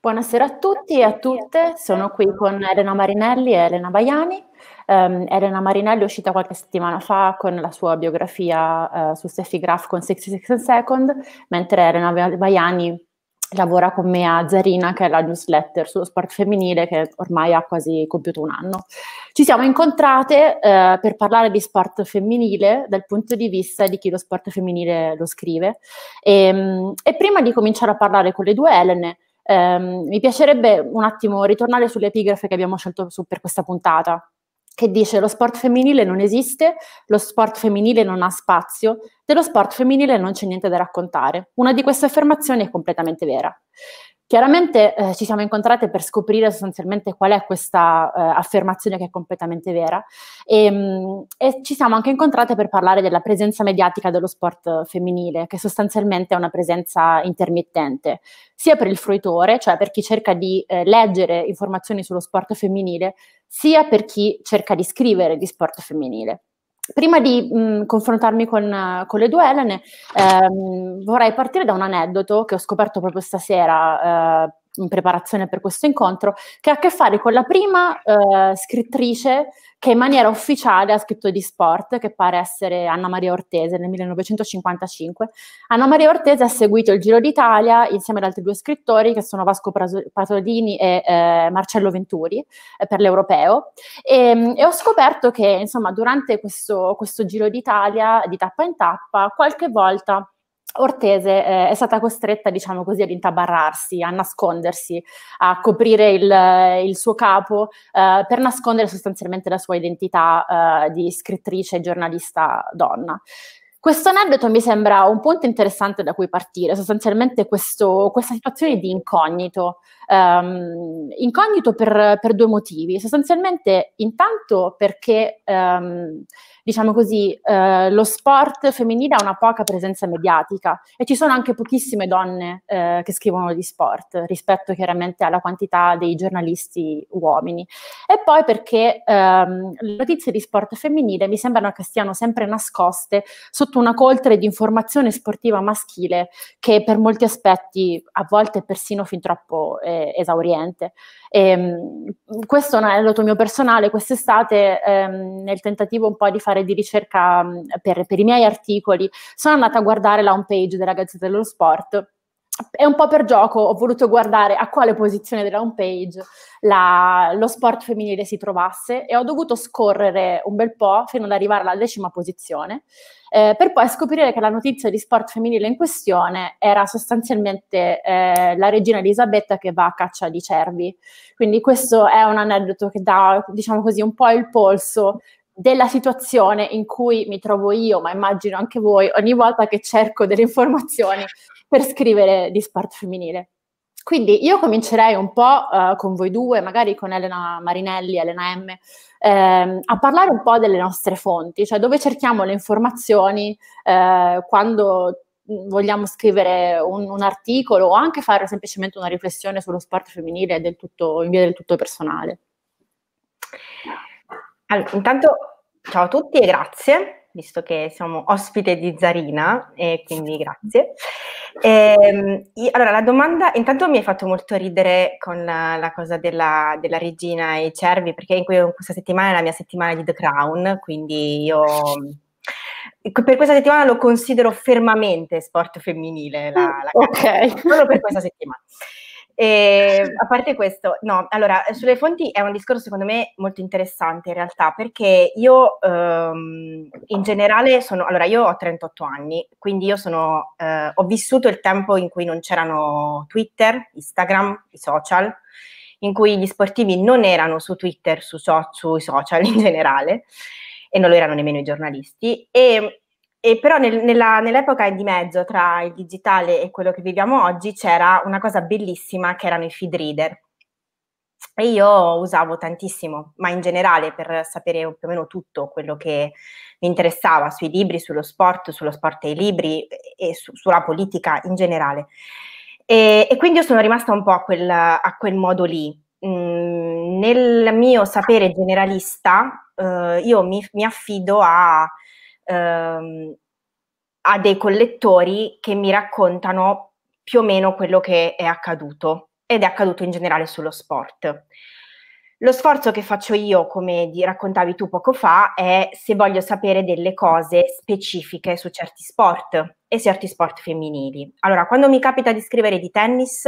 Buonasera a tutti e a tutte, sono qui con Elena Marinelli e Elena Baiani. Um, Elena Marinelli è uscita qualche settimana fa con la sua biografia uh, su Steffi Graf con 66 Second, mentre Elena Baiani lavora con me a Zarina, che è la newsletter sullo sport femminile che ormai ha quasi compiuto un anno. Ci siamo incontrate eh, per parlare di sport femminile dal punto di vista di chi lo sport femminile lo scrive. E, ehm, e prima di cominciare a parlare con le due Elene, Ehm, mi piacerebbe un attimo ritornare sull'epigrafe che abbiamo scelto su, per questa puntata, che dice lo sport femminile non esiste, lo sport femminile non ha spazio, dello sport femminile non c'è niente da raccontare. Una di queste affermazioni è completamente vera. Chiaramente eh, ci siamo incontrate per scoprire sostanzialmente qual è questa eh, affermazione che è completamente vera e, ehm, mh, e, ci siamo anche incontrate per parlare della presenza mediatica dello sport femminile, che sostanzialmente è una presenza intermittente, sia per il fruitore, cioè per chi cerca di eh, leggere informazioni sullo sport femminile, sia per chi cerca di scrivere di sport femminile. Prima di mh, mm, confrontarmi con, con, le due Elene, ehm, vorrei partire da un aneddoto che ho scoperto proprio stasera eh, in preparazione per questo incontro, che ha a che fare con la prima eh, scrittrice che in maniera ufficiale ha scritto di sport, che pare essere Anna Maria Ortese nel 1955. Anna Maria Ortese ha seguito il Giro d'Italia insieme ad altri due scrittori che sono Vasco Pasolini e eh, Marcello Venturi eh, per l'Europeo e, ehm, e, ho scoperto che insomma durante questo, questo Giro d'Italia di tappa in tappa qualche volta Ortese eh, è stata costretta, diciamo così, ad intabarrarsi, a nascondersi, a coprire il, eh, il suo capo eh, per nascondere sostanzialmente la sua identità eh, di scrittrice e giornalista donna. Questo aneddoto mi sembra un punto interessante da cui partire, sostanzialmente questo, questa situazione di incognito. Um, incognito per, per, due motivi, sostanzialmente intanto perché um, diciamo così, eh, lo sport femminile ha una poca presenza mediatica e ci sono anche pochissime donne eh, che scrivono di sport rispetto chiaramente alla quantità dei giornalisti uomini. E poi perché ehm, le notizie di sport femminile mi sembrano che stiano sempre nascoste sotto una coltre di informazione sportiva maschile che per molti aspetti a volte è persino fin troppo eh, esauriente. E, ehm, questo è un aneddoto mio personale, quest'estate ehm, nel tentativo un po' di fare fare di ricerca mm, per, per i miei articoli, sono andata a guardare la home page della Gazzetta dello Sport e un po' per gioco ho voluto guardare a quale posizione della home page la, lo sport femminile si trovasse e ho dovuto scorrere un bel po' fino ad arrivare alla decima posizione eh, per poi scoprire che la notizia di sport femminile in questione era sostanzialmente eh, la regina Elisabetta che va a caccia di cervi quindi questo è un aneddoto che dà diciamo così un po' il polso della situazione in cui mi trovo io, ma immagino anche voi, ogni volta che cerco delle informazioni per scrivere di sport femminile. Quindi io comincerei un po' eh, con voi due, magari con Elena Marinelli, Elena M, ehm, a parlare un po' delle nostre fonti, cioè dove cerchiamo le informazioni eh, quando mm, vogliamo scrivere un, un, articolo o anche fare semplicemente una riflessione sullo sport femminile del tutto, in via del tutto personale. Allora, intanto ciao a tutti e grazie, visto che siamo ospite di Zarina, e quindi grazie. E, ehm, allora, la domanda, intanto mi hai fatto molto ridere con la, la cosa della, della, regina e i cervi, perché in questa settimana è la mia settimana di The Crown, quindi io ecco, per questa settimana lo considero fermamente sport femminile, la, la ok, solo per questa settimana. E, a parte questo, no, allora, sulle fonti è un discorso secondo me molto interessante in realtà, perché io ehm, in generale sono, allora io ho 38 anni, quindi io sono, eh, ho vissuto il tempo in cui non c'erano Twitter, Instagram, i social, in cui gli sportivi non erano su Twitter, su so, sui social in generale, e non lo erano nemmeno i giornalisti, e e però nel, nella, nell'epoca di mezzo tra il digitale e quello che viviamo oggi c'era una cosa bellissima che erano i feed reader. E io usavo tantissimo, ma in generale per sapere più o meno tutto quello che mi interessava sui libri, sullo sport, sullo sport e i libri e su, sulla politica in generale. E, e, quindi io sono rimasta un po' a quel, a quel modo lì. Mm, nel mio sapere generalista eh, io mi, mi affido a ehm, a dei collettori che mi raccontano più o meno quello che è accaduto ed è accaduto in generale sullo sport. Lo sforzo che faccio io, come raccontavi tu poco fa, è se voglio sapere delle cose specifiche su certi sport e certi sport femminili. Allora, quando mi capita di scrivere di tennis,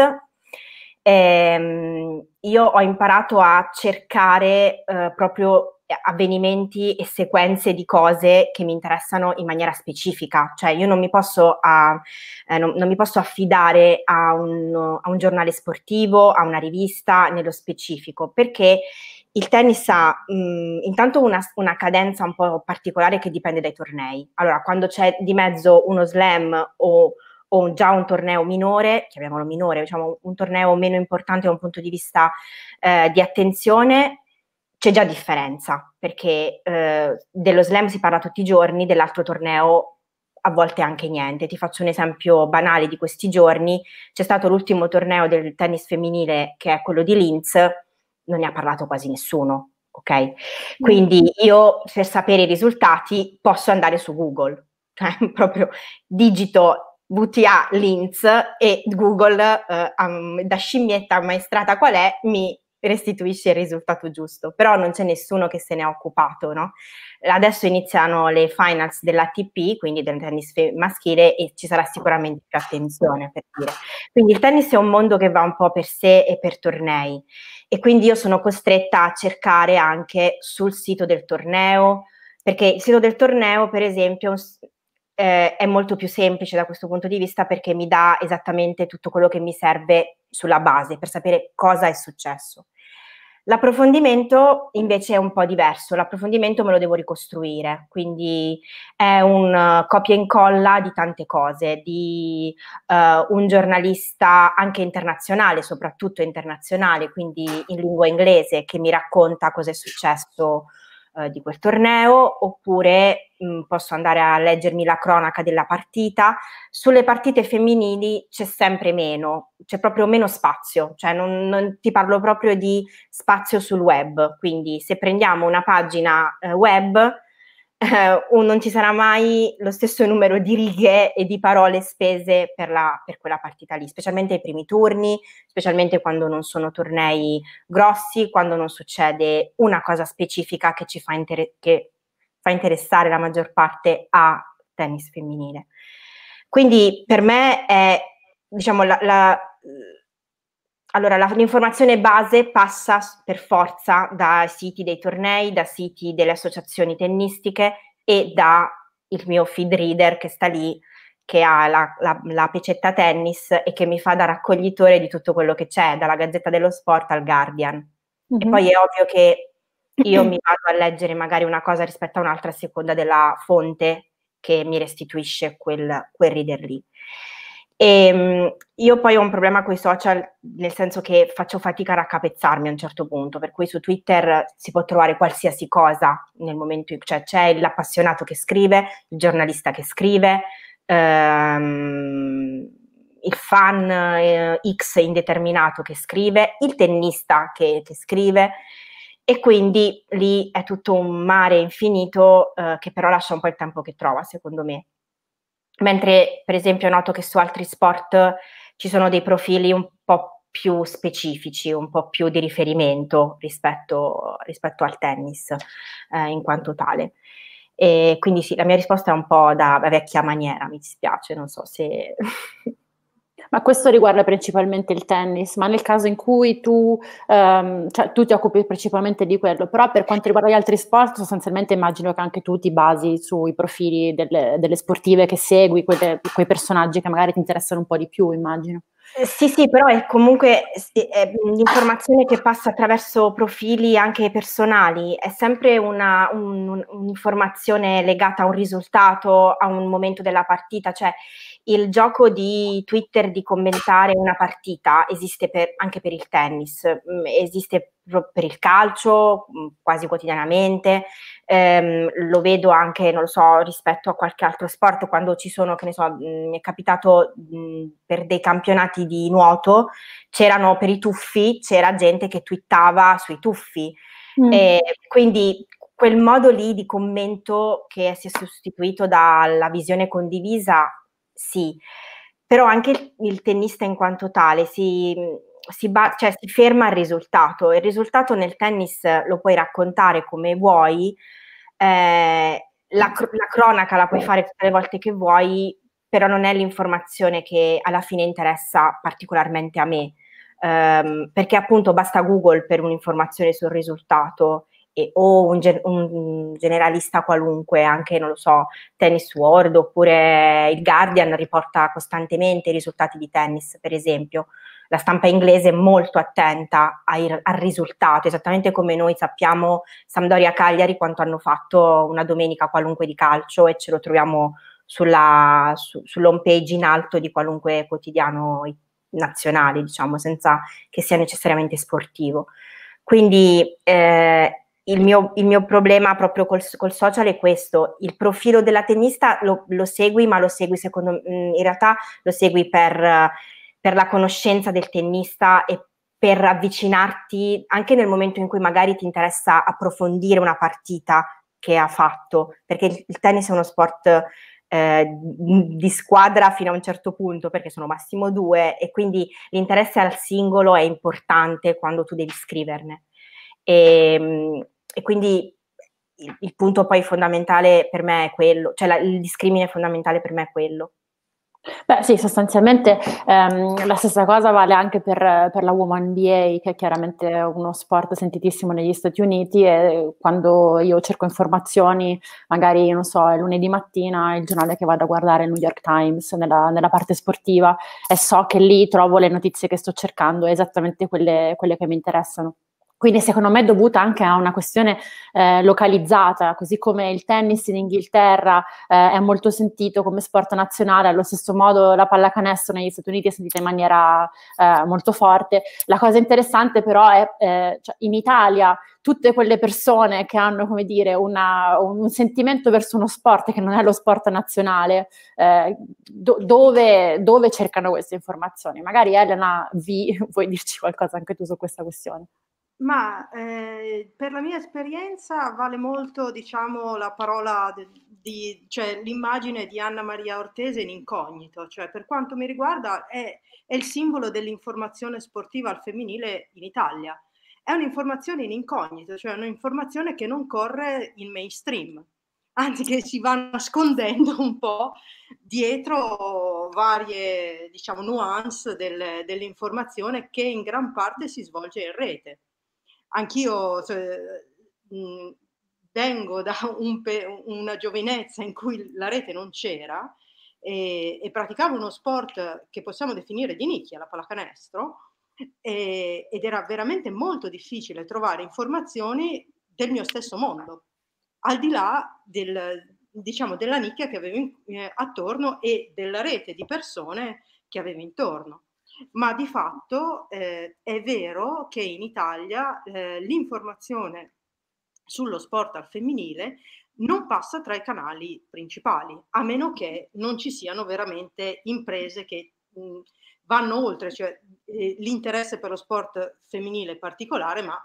ehm, io ho imparato a cercare eh, proprio eh, avvenimenti e sequenze di cose che mi interessano in maniera specifica, cioè io non mi posso, a, eh, non, non mi posso affidare a un, a un, giornale sportivo, a una rivista nello specifico, perché il tennis ha mh, mm, intanto una, una, cadenza un po' particolare che dipende dai tornei. Allora, quando c'è di mezzo uno slam o, o già un torneo minore, chiamiamolo minore, diciamo un torneo meno importante da un punto di vista eh, di attenzione, c'è già differenza, perché eh, dello slam si parla tutti i giorni, dell'altro torneo a volte anche niente. Ti faccio un esempio banale di questi giorni. C'è stato l'ultimo torneo del tennis femminile che è quello di Linz, non ne ha parlato quasi nessuno, ok? Quindi mm. io per sapere i risultati posso andare su Google, cioè proprio digito VTA Linz e Google eh, da scimmietta ammaestrata qual è mi restituisce il risultato giusto, però non c'è nessuno che se ne è occupato, no? Adesso iniziano le finals dell'ATP, quindi del tennis maschile, e ci sarà sicuramente più attenzione per dire. Quindi il tennis è un mondo che va un po' per sé e per tornei, e quindi io sono costretta a cercare anche sul sito del torneo, perché il sito del torneo, per esempio, eh, è molto più semplice da questo punto di vista perché mi dà esattamente tutto quello che mi serve sulla base per sapere cosa è successo. L'approfondimento invece è un po' diverso, l'approfondimento me lo devo ricostruire, quindi è un eh, copia e incolla di tante cose, di uh, un giornalista anche internazionale, soprattutto internazionale, quindi in lingua inglese, che mi racconta cosa è successo eh, di quel torneo oppure mh, mm, posso andare a leggermi la cronaca della partita. Sulle partite femminili c'è sempre meno, c'è proprio meno spazio, cioè non, non ti parlo proprio di spazio sul web, quindi se prendiamo una pagina eh, web eh, o non ci sarà mai lo stesso numero di righe e di parole spese per, la, per, quella partita lì, specialmente ai primi turni, specialmente quando non sono tornei grossi, quando non succede una cosa specifica che ci fa, inter- che fa interessare la maggior parte a tennis femminile. Quindi per me è diciamo la, la allora, la, l'informazione base passa per forza da siti dei tornei, da siti delle associazioni tennistiche e dal mio feed reader che sta lì, che ha la, la, la pecetta tennis e che mi fa da raccoglitore di tutto quello che c'è, dalla Gazzetta dello Sport al Guardian. Mm-hmm. E poi è ovvio che io mi vado a leggere magari una cosa rispetto a un'altra a seconda della fonte che mi restituisce quel, quel reader lì. E ehm, io poi ho un problema con i social, nel senso che faccio fatica a raccapezzarmi a un certo punto, per cui su Twitter si può trovare qualsiasi cosa nel momento in cui cioè, c'è l'appassionato che scrive, il giornalista che scrive, ehm, il fan eh, X indeterminato che scrive, il tennista che, che, scrive. E quindi lì è tutto un mare infinito eh, che però lascia un po' il tempo che trova, secondo me mentre per esempio noto che su altri sport ci sono dei profili un po' più specifici, un po' più di riferimento rispetto, rispetto al tennis eh, in quanto tale. E quindi sì, la mia risposta è un po' da vecchia maniera, mi dispiace, non so se ma questo riguarda principalmente il tennis, ma nel caso in cui tu, ehm, cioè, tu ti occupi principalmente di quello, però per quanto riguarda gli altri sport sostanzialmente immagino che anche tu ti basi sui profili delle, delle sportive che segui, quelle, quei personaggi che magari ti interessano un po' di più, immagino. Eh, sì, sì, però è comunque è mm, l'informazione che passa attraverso profili anche personali, è sempre una, un, un'informazione legata a un risultato, a un momento della partita, cioè il gioco di Twitter di commentare una partita esiste per, anche per il tennis, mm, esiste per il calcio mm, quasi quotidianamente, ehm, lo vedo anche, non lo so, rispetto a qualche altro sport, quando ci sono, che ne so, mm, mi è capitato mh, mm, per dei campionati di nuoto, c'erano per i tuffi, c'era gente che twittava sui tuffi. Mm. E quindi quel modo lì di commento che si è sostituito dalla visione condivisa, sì. Però anche il, il tennista in quanto tale si, si, ba- cioè, si ferma al risultato. Il risultato nel tennis lo puoi raccontare come vuoi, eh, la, cr- la cronaca la puoi fare tutte le volte che vuoi, però non è l'informazione che alla fine interessa particolarmente a me. Um, perché appunto basta Google per un'informazione sul risultato e, o un, ge- un, generalista qualunque, anche non lo so, Tennis World oppure il Guardian riporta costantemente i risultati di tennis, per esempio la stampa inglese è molto attenta ai, al risultato, esattamente come noi sappiamo Sampdoria Cagliari quanto hanno fatto una domenica qualunque di calcio e ce lo troviamo sulla, su, sull'home page in alto di qualunque quotidiano nazionale, diciamo, senza che sia necessariamente sportivo. Quindi eh, il mio, il mio, problema proprio col, col, social è questo, il profilo della tennista lo, lo segui, ma lo segui secondo me, mm, in realtà lo segui per per la conoscenza del tennista e per avvicinarti anche nel momento in cui magari ti interessa approfondire una partita che ha fatto, perché il tennis è uno sport eh, di squadra fino a un certo punto, perché sono massimo due, e quindi l'interesse al singolo è importante quando tu devi scriverne. E, ehm, e quindi il, il, punto poi fondamentale per me è quello, cioè la, il discrimine fondamentale per me è quello. Beh sì, sostanzialmente ehm, la stessa cosa vale anche per, per la Woman BA, che è chiaramente uno sport sentitissimo negli Stati Uniti e quando io cerco informazioni, magari non so, è lunedì mattina il giornale che vado a guardare è il New York Times nella, nella, parte sportiva e so che lì trovo le notizie che sto cercando, esattamente quelle, quelle che mi interessano. Quindi secondo me è dovuta anche a una questione eh, localizzata, così come il tennis in Inghilterra eh, è molto sentito come sport nazionale, allo stesso modo la pallacanestro negli Stati Uniti è sentita in maniera eh, molto forte. La cosa interessante però è eh, cioè, in Italia tutte quelle persone che hanno, come dire, una, un sentimento verso uno sport che non è lo sport nazionale, eh, do, dove, dove cercano queste informazioni? Magari Elena V, vuoi dirci qualcosa anche tu su questa questione? Ma eh, per la mia esperienza vale molto, diciamo, la parola di, di cioè l'immagine di Anna Maria Ortese in incognito, cioè per quanto mi riguarda è, è il simbolo dell'informazione sportiva al femminile in Italia. È un'informazione in incognito, cioè un'informazione che non corre in mainstream, anzi che si va nascondendo un po' dietro varie, diciamo, nuance del, dell'informazione che in gran parte si svolge in rete anch'io cioè, mh, vengo da un una giovinezza in cui la rete non c'era e, e, praticavo uno sport che possiamo definire di nicchia, la pallacanestro, e, ed era veramente molto difficile trovare informazioni del mio stesso mondo, al di là del, diciamo, della nicchia che avevo in, eh, attorno e della rete di persone che avevo intorno ma di fatto eh, è vero che in Italia eh, l'informazione sullo sport al femminile non passa tra i canali principali, a meno che non ci siano veramente imprese che mh, mm, vanno oltre, cioè eh, l'interesse per lo sport femminile è particolare, ma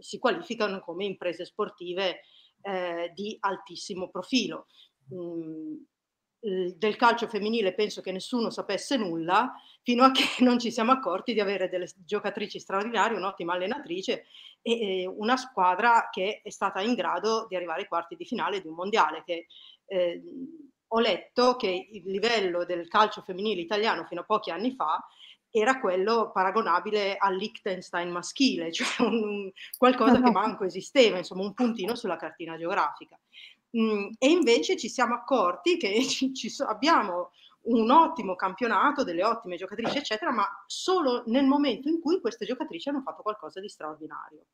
si qualificano come imprese sportive eh, di altissimo profilo. Mh, mm, del calcio femminile penso che nessuno sapesse nulla fino a che non ci siamo accorti di avere delle giocatrici straordinarie, un'ottima allenatrice e, e una squadra che è stata in grado di arrivare ai quarti di finale di un mondiale che eh, ho letto che il livello del calcio femminile italiano fino a pochi anni fa era quello paragonabile al Liechtenstein maschile, cioè un, un, qualcosa che manco esisteva, insomma un puntino sulla cartina geografica. Mm, e invece ci siamo accorti che ci, ci so, abbiamo un ottimo campionato, delle ottime giocatrici, eccetera, ma solo nel momento in cui queste giocatrici hanno fatto qualcosa di straordinario.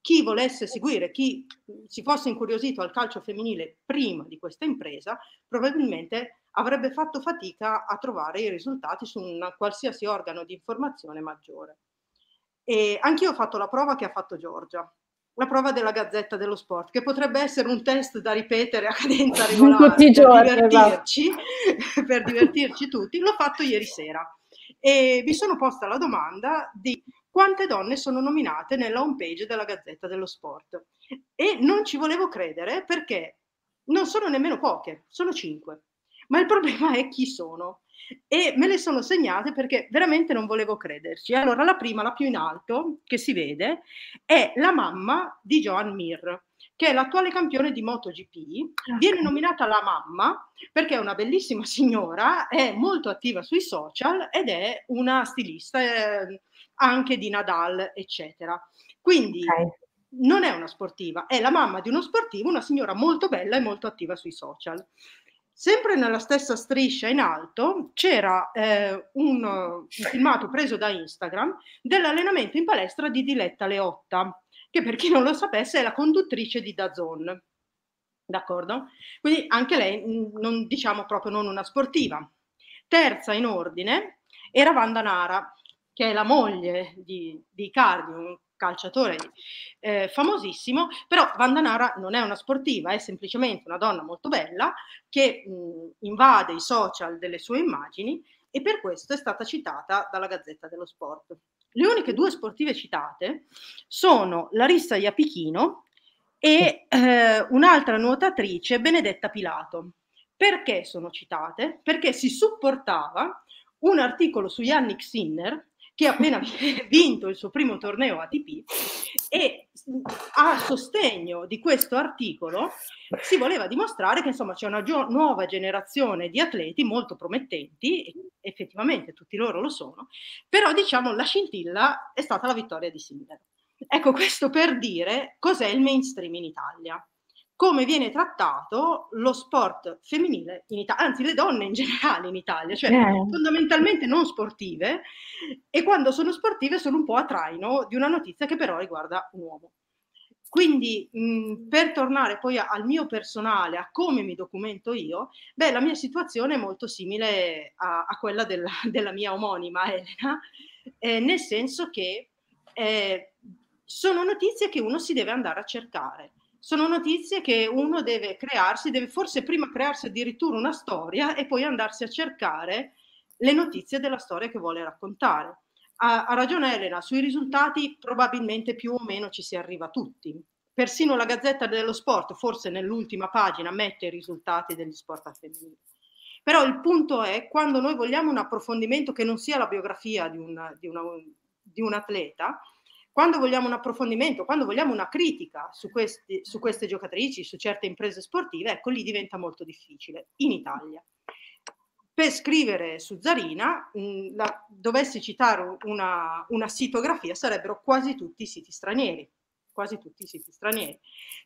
Chi volesse seguire, chi si fosse incuriosito al calcio femminile prima di questa impresa, probabilmente avrebbe fatto fatica a trovare i risultati su un qualsiasi organo di informazione maggiore. E anch'io ho fatto la prova che ha fatto Giorgia, la prova della Gazzetta dello Sport, che potrebbe essere un test da ripetere a cadenza regolare tutti i giorni, per divertirci, esatto. per divertirci tutti, l'ho fatto ieri sera e mi sono posta la domanda di quante donne sono nominate nella homepage della Gazzetta dello Sport e non ci volevo credere perché non sono nemmeno poche, sono cinque ma il problema è chi sono. E me le sono segnate perché veramente non volevo crederci. Allora, la prima, la più in alto, che si vede, è la mamma di Joan Mir, che è l'attuale campione di MotoGP. Viene nominata la mamma perché è una bellissima signora, è molto attiva sui social ed è una stilista eh, anche di Nadal, eccetera. Quindi okay non è una sportiva, è la mamma di uno sportivo, una signora molto bella e molto attiva sui social. Sempre nella stessa striscia in alto c'era eh, un, filmato preso da Instagram dell'allenamento in palestra di Diletta Leotta, che per chi non lo sapesse è la conduttrice di Dazon. D'accordo? Quindi anche lei, mm, non, diciamo proprio non una sportiva. Terza in ordine era Vanda Nara, che è la moglie di, di Cardi, un calciatore eh, famosissimo, però Vandanara non è una sportiva, è semplicemente una donna molto bella che mh, invade i social delle sue immagini e per questo è stata citata dalla Gazzetta dello Sport. Le uniche due sportive citate sono Larissa Iapichino e eh, un'altra nuotatrice, Benedetta Pilato. Perché sono citate? Perché si supportava un articolo su Yannick Sinner che ha appena vinto il suo primo torneo ATP e a sostegno di questo articolo si voleva dimostrare che insomma c'è una gio- nuova generazione di atleti molto promettenti, effettivamente tutti loro lo sono, però diciamo la scintilla è stata la vittoria di Sinner. Ecco questo per dire cos'è il mainstream in Italia come viene trattato lo sport femminile in Italia, anzi le donne in generale in Italia, cioè eh. fondamentalmente non sportive e quando sono sportive sono un po' a traino di una notizia che però riguarda un uomo. Quindi mh, per tornare poi al mio personale, a come mi documento io, beh, la mia situazione è molto simile a, a quella della, della, mia omonima Elena, eh, nel senso che eh, sono notizie che uno si deve andare a cercare sono notizie che uno deve crearsi, deve forse prima crearsi addirittura una storia e poi andarsi a cercare le notizie della storia che vuole raccontare. Ha, ha ragione Elena, sui risultati probabilmente più o meno ci si arriva tutti. Persino la Gazzetta dello Sport, forse nell'ultima pagina, mette i risultati degli sport a femminile. Però il punto è, quando noi vogliamo un approfondimento che non sia la biografia di, una, di, una, di un atleta, quando vogliamo un approfondimento, quando vogliamo una critica su, questi, su queste giocatrici, su certe imprese sportive, ecco lì diventa molto difficile in Italia per scrivere su Zarina, mh, mm, la, dovessi citare una, una, sitografia, sarebbero quasi tutti i siti stranieri. Quasi tutti i siti stranieri.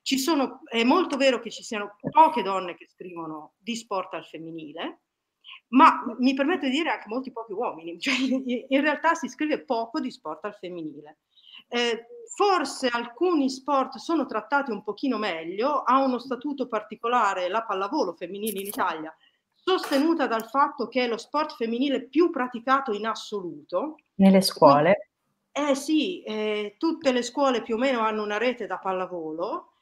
Sono, è molto vero che ci siano poche donne che scrivono di sport al femminile, ma mi permetto di dire anche molti pochi uomini. Cioè, in realtà si scrive poco di sport al femminile. Eh, forse alcuni sport sono trattati un pochino meglio, ha uno statuto particolare la pallavolo femminile in Italia, sostenuta dal fatto che è lo sport femminile più praticato in assoluto. Nelle scuole? Eh sì, eh, tutte le scuole più o meno hanno una rete da pallavolo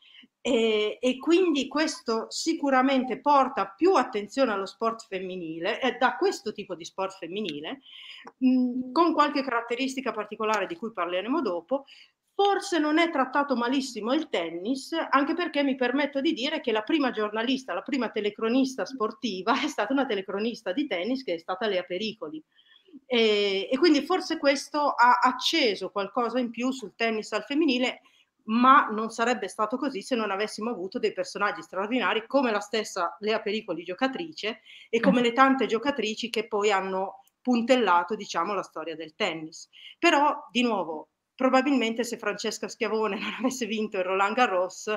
e, e, quindi questo sicuramente porta più attenzione allo sport femminile, eh, da questo tipo di sport femminile, mh, con qualche caratteristica particolare di cui parleremo dopo. Forse non è trattato malissimo il tennis, anche perché mi permetto di dire che la prima giornalista, la prima telecronista sportiva è stata una telecronista di tennis che è stata Lea Pericoli. E, e quindi forse questo ha acceso qualcosa in più sul tennis al femminile ma non sarebbe stato così se non avessimo avuto dei personaggi straordinari come la stessa Lea Pericoli giocatrice e come le tante giocatrici che poi hanno puntellato diciamo la storia del tennis. Però di nuovo probabilmente se Francesca Schiavone non avesse vinto il Roland Garros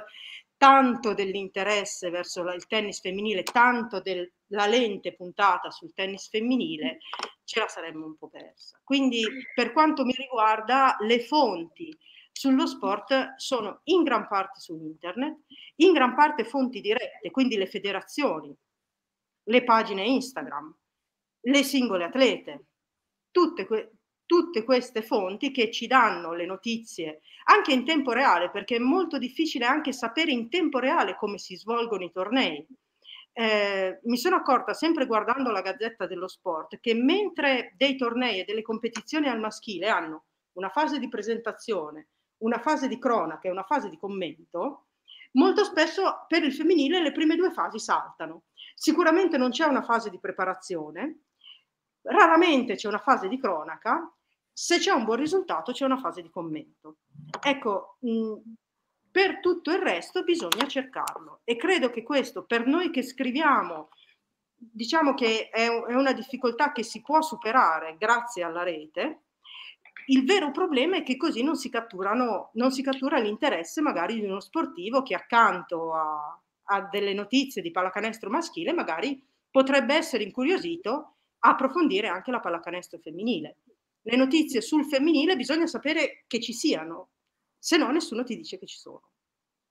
tanto dell'interesse verso il tennis femminile, tanto della lente puntata sul tennis femminile, ce la saremmo un po' persa. Quindi per quanto mi riguarda le fonti sullo sport sono in gran parte su internet, in gran parte fonti dirette, quindi le federazioni, le pagine Instagram, le singole atlete, tutte, que- tutte queste fonti che ci danno le notizie anche in tempo reale, perché è molto difficile anche sapere in tempo reale come si svolgono i tornei. Eh, mi sono accorta sempre guardando la gazzetta dello sport che mentre dei tornei e delle competizioni al maschile hanno una fase di presentazione, una fase di cronaca e una fase di commento, molto spesso per il femminile le prime due fasi saltano. Sicuramente non c'è una fase di preparazione, raramente c'è una fase di cronaca, se c'è un buon risultato c'è una fase di commento. Ecco, mh, per tutto il resto bisogna cercarlo e credo che questo per noi che scriviamo diciamo che è, una difficoltà che si può superare grazie alla rete, il vero problema è che così non si, catturano, non si cattura l'interesse magari di uno sportivo che accanto a, a delle notizie di pallacanestro maschile magari potrebbe essere incuriosito a approfondire anche la pallacanestro femminile. Le notizie sul femminile bisogna sapere che ci siano, se no nessuno ti dice che ci sono.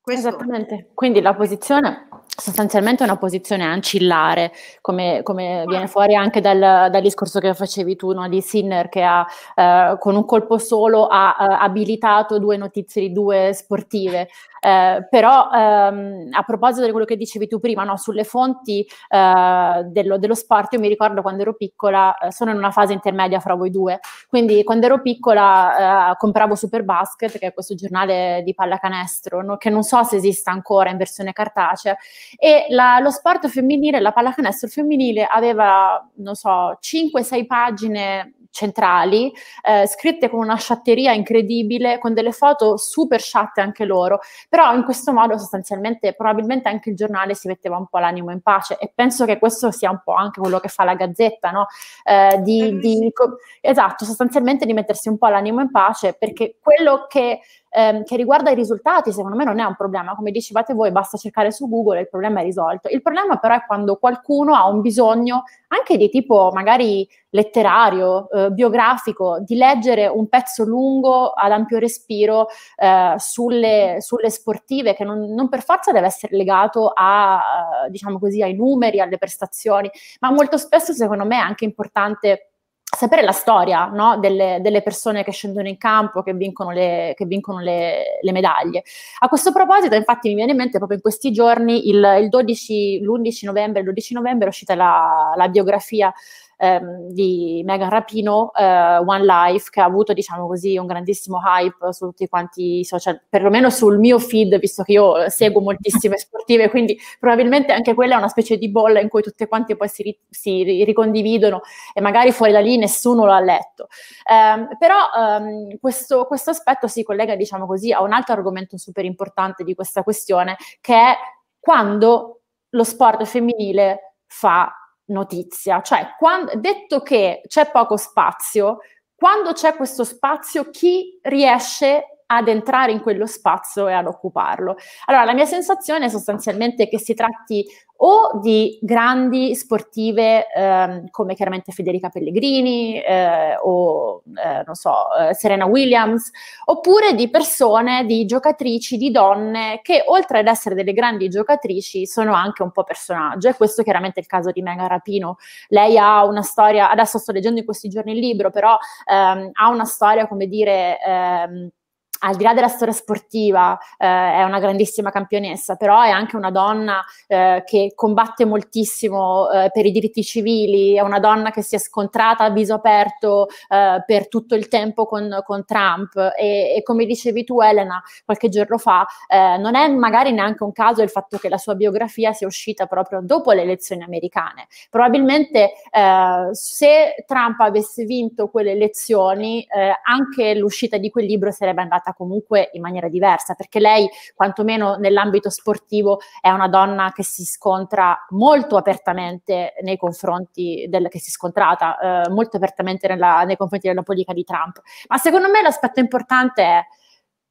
Questo Esattamente, quindi la posizione sostanzialmente una posizione ancillare, come, come viene fuori anche dal, dal, discorso che facevi tu no? di Sinner che ha, eh, con un colpo solo ha, ha eh, abilitato due notizie di due sportive. Eh, però ehm, a proposito di quello che dicevi tu prima, no, sulle fonti eh, dello, dello, sport, io mi ricordo quando ero piccola, eh, sono in una fase intermedia fra voi due, quindi quando ero piccola eh, compravo Super Basket, che è questo giornale di pallacanestro, no, che non so se esista ancora in versione cartacea, e la, lo sport femminile, la pallacanestro femminile aveva, non so, 5-6 pagine centrali, eh, scritte con una sciatteria incredibile, con delle foto super sciatte anche loro, però in questo modo sostanzialmente probabilmente anche il giornale si metteva un po' l'animo in pace e penso che questo sia un po' anche quello che fa la Gazzetta, no? Eh, di, eh di, esatto, sostanzialmente di mettersi un po' l'animo in pace perché quello che ehm, che riguarda i risultati, secondo me non è un problema. Come dicevate voi, basta cercare su Google e il problema è risolto. Il problema però è quando qualcuno ha un bisogno anche di tipo magari letterario, eh, biografico, di leggere un pezzo lungo ad ampio respiro eh, sulle, sulle, sportive che non, non, per forza deve essere legato a, eh, diciamo così, ai numeri, alle prestazioni, ma molto spesso secondo me è anche importante sapere la storia no? delle, delle, persone che scendono in campo, che vincono, le, che vincono le, le, medaglie. A questo proposito, infatti, mi viene in mente proprio in questi giorni, il, il 12, l'11 novembre, il 12 novembre è uscita la, la biografia ehm, di Megan Rapino, eh, One Life, che ha avuto, diciamo così, un grandissimo hype su tutti quanti i social, perlomeno sul mio feed, visto che io eh, seguo moltissime sportive, quindi probabilmente anche quella è una specie di bolla in cui tutte quante poi si, ri- si ricondividono e magari fuori da lì nessuno l'ha letto. Um, però um, questo, questo aspetto si collega, diciamo così, a un altro argomento super importante di questa questione, che è quando lo sport femminile fa notizia. Cioè, quando, detto che c'è poco spazio, quando c'è questo spazio, chi riesce ad entrare in quello spazio e ad occuparlo. Allora, la mia sensazione è sostanzialmente che si tratti o di grandi sportive ehm, come chiaramente Federica Pellegrini eh, o eh, non so, eh, Serena Williams, oppure di persone, di giocatrici, di donne che oltre ad essere delle grandi giocatrici sono anche un po' personaggi. e questo chiaramente è il caso di Mega Rapino. Lei ha una storia, adesso sto leggendo in questi giorni il libro, però ehm, ha una storia come dire... Ehm, al di là della storia sportiva, eh, è una grandissima campionessa, però è anche una donna eh, che combatte moltissimo eh, per i diritti civili, è una donna che si è scontrata a viso aperto eh, per tutto il tempo con, con Trump e, e, come dicevi tu Elena qualche giorno fa, eh, non è magari neanche un caso il fatto che la sua biografia sia uscita proprio dopo le elezioni americane. Probabilmente eh, se Trump avesse vinto quelle elezioni, anche l'uscita di quel libro sarebbe andata trattata comunque in maniera diversa, perché lei, quantomeno nell'ambito sportivo, è una donna che si scontra molto apertamente nei confronti del che si è scontrata eh, molto apertamente nella, nei confronti della politica di Trump. Ma secondo me l'aspetto importante è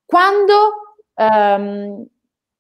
quando ehm,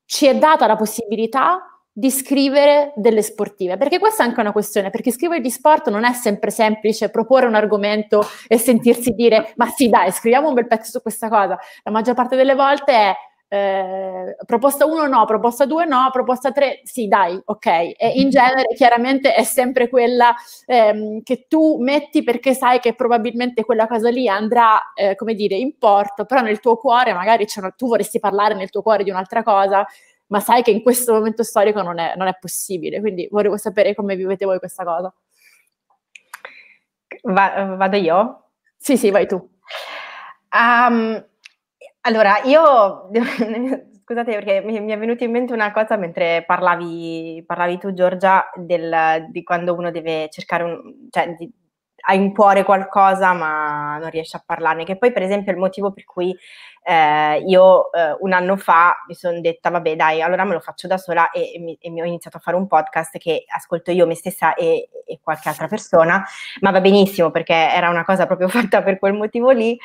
ci è data la possibilità di scrivere delle sportive, perché questa è anche una questione, perché scrivere di sport non è sempre semplice proporre un argomento e sentirsi dire ma sì dai scriviamo un bel pezzo su questa cosa, la maggior parte delle volte è eh, proposta 1 no, proposta 2 no, proposta 3 sì dai, ok, e in genere chiaramente è sempre quella ehm, che tu metti perché sai che probabilmente quella cosa lì andrà, eh, come dire, in porto, però nel tuo cuore magari una, tu vorresti parlare nel tuo cuore di un'altra cosa, ma sai che in questo momento storico non è, non è possibile. Quindi volevo sapere come vivete voi questa cosa. Va, vado io? Sì, sì, vai tu. Um, allora, io scusate perché mi, mi, è venuta in mente una cosa mentre parlavi, parlavi tu Giorgia del, di quando uno deve cercare un, cioè, di, ha in cuore qualcosa ma non riesce a parlarne, che poi per esempio è il motivo per cui eh, io eh, un anno fa mi sono detta vabbè dai allora me lo faccio da sola e, e, mi, e, mi, ho iniziato a fare un podcast che ascolto io me stessa e, e, qualche altra persona ma va benissimo perché era una cosa proprio fatta per quel motivo lì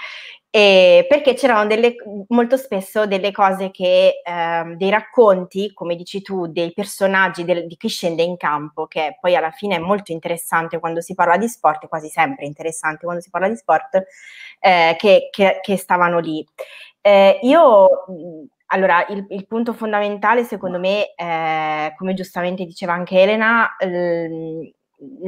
perché c'erano delle, molto spesso delle cose che eh, dei racconti come dici tu dei personaggi del, di chi scende in campo che poi alla fine è molto interessante quando si parla di sport quasi sempre interessante quando si parla di sport eh, che, che, che stavano lì eh, io, mhmm, allora, il, il, punto fondamentale secondo me, è, come giustamente diceva anche Elena, l- ehm,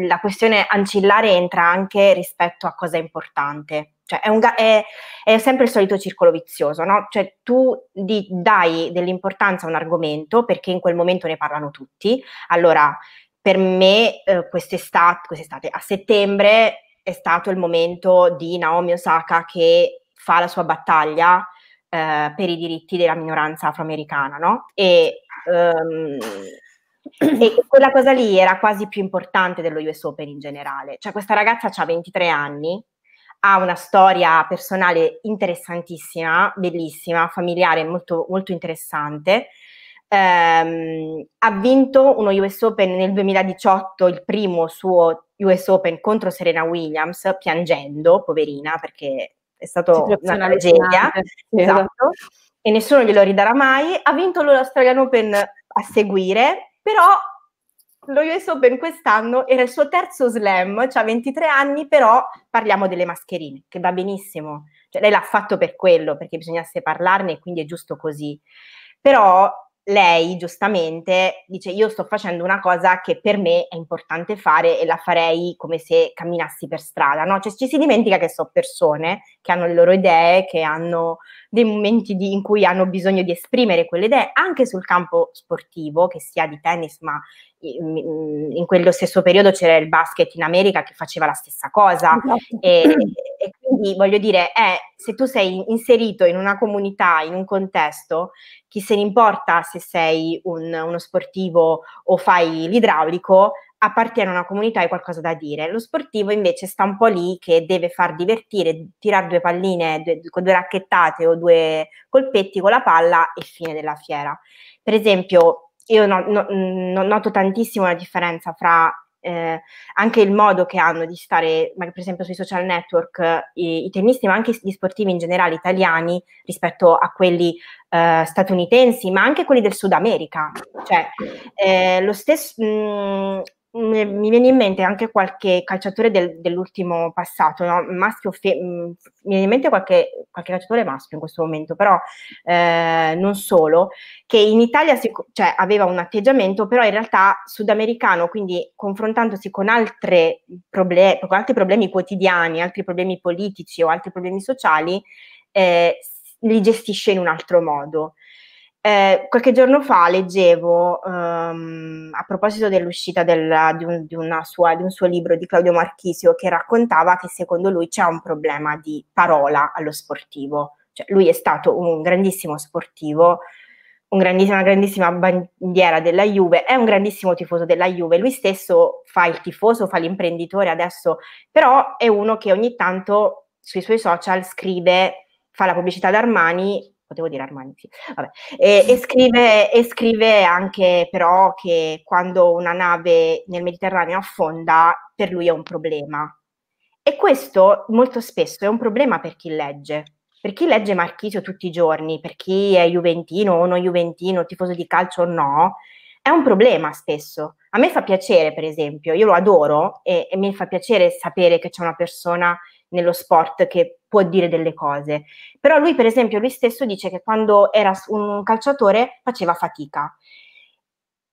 la questione ancillare entra anche rispetto a cosa è importante. Cioè è, ga- è, è, sempre il solito circolo vizioso, no? Cioè tu di- dai dell'importanza a un argomento perché in quel momento ne parlano tutti. Allora, per me eh, quest'estate, quest'estate, a settembre è stato il momento di Naomi Osaka che fa la sua battaglia eh, per i diritti della minoranza afroamericana, no? E, um, e quella cosa lì era quasi più importante dello US Open in generale. Cioè questa ragazza ha 23 anni, ha una storia personale interessantissima, bellissima, familiare molto, molto interessante. Um, ha vinto uno US Open nel 2018, il primo suo US Open contro Serena Williams, piangendo, poverina, perché è stata una tragedia, esatto. esatto, e nessuno glielo ridarà mai. Ha vinto l'Australian Open a seguire, però lo US Open quest'anno era il suo terzo slam, cioè 23 anni, però parliamo delle mascherine, che va benissimo. Cioè, lei l'ha fatto per quello, perché bisognasse parlarne e quindi è giusto così. Però lei giustamente dice io sto facendo una cosa che per me è importante fare e la farei come se camminassi per strada, no? Cioè ci si dimentica che sono persone che hanno le loro idee, che hanno dei momenti di, in cui hanno bisogno di esprimere quelle idee anche sul campo sportivo, che sia di tennis ma in quello stesso periodo c'era il basket in America che faceva la stessa cosa. Esatto. E, e, quindi voglio dire, eh, se tu sei inserito in una comunità, in un contesto, chi se ne importa se sei un, uno sportivo o fai l'idraulico, appartiene a una comunità e qualcosa da dire. Lo sportivo invece sta un po' lì che deve far divertire, tirare due palline, due, due racchettate o due colpetti con la palla e fine della fiera. Per esempio, io no, no, mm, no, noto tantissimo la differenza fra eh, anche il modo che hanno di stare, per esempio sui social network, i, i tennisti, ma anche gli sportivi in generale italiani rispetto a quelli eh, statunitensi, ma anche quelli del Sud America. Cioè, eh, lo stesso, mh, mm, mi viene in mente anche qualche calciatore del, dell'ultimo passato, no? maschio, fe- mm, mi viene in mente qualche, qualche, calciatore maschio in questo momento, però eh, non solo, che in Italia si, cioè, aveva un atteggiamento, però in realtà sudamericano, quindi confrontandosi con, proble- con, altri problemi quotidiani, altri problemi politici o altri problemi sociali, eh, li gestisce in un altro modo. Eh, qualche giorno fa leggevo, um, a proposito dell'uscita del, di, un, di, sua, di, un, suo libro di Claudio Marchisio, che raccontava che secondo lui c'è un problema di parola allo sportivo. Cioè, lui è stato un grandissimo sportivo, un grandissima, una grandissima bandiera della Juve, è un grandissimo tifoso della Juve, lui stesso fa il tifoso, fa l'imprenditore adesso, però è uno che ogni tanto sui suoi social scrive, fa la pubblicità d'Armani potevo dire Armani, sì, e, e, scrive, e, scrive, anche però che quando una nave nel Mediterraneo affonda, per lui è un problema. E questo molto spesso è un problema per chi legge. Per chi legge Marchisio tutti i giorni, per chi è juventino o non juventino, tifoso di calcio o no, è un problema spesso. A me fa piacere, per esempio, io lo adoro e, e mi fa piacere sapere che c'è una persona nello sport che può dire delle cose. Però lui, per esempio, lui stesso dice che quando era un calciatore faceva fatica.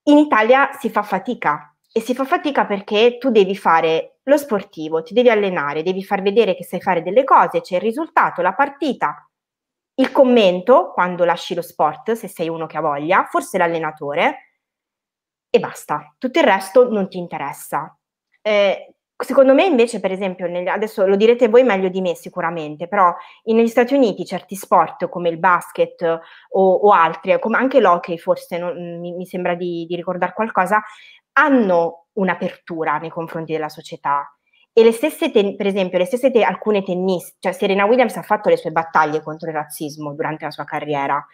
In Italia si fa fatica e si fa fatica perché tu devi fare lo sportivo, ti devi allenare, devi far vedere che sai fare delle cose, c'è il risultato, la partita, il commento quando lasci lo sport, se sei uno che ha voglia, forse l'allenatore e basta. Tutto il resto non ti interessa. Eh, Secondo me invece, per esempio, negli, adesso lo direte voi meglio di me sicuramente, però negli Stati Uniti certi sport come il basket o, o altri, eh, come anche l'hockey forse, non, mm, mi, mi, sembra di, di ricordare qualcosa, hanno un'apertura nei confronti della società e le stesse, ten- per esempio, le stesse te- alcune tenniste, cioè Serena Williams ha fatto le sue battaglie contro il razzismo durante la sua carriera.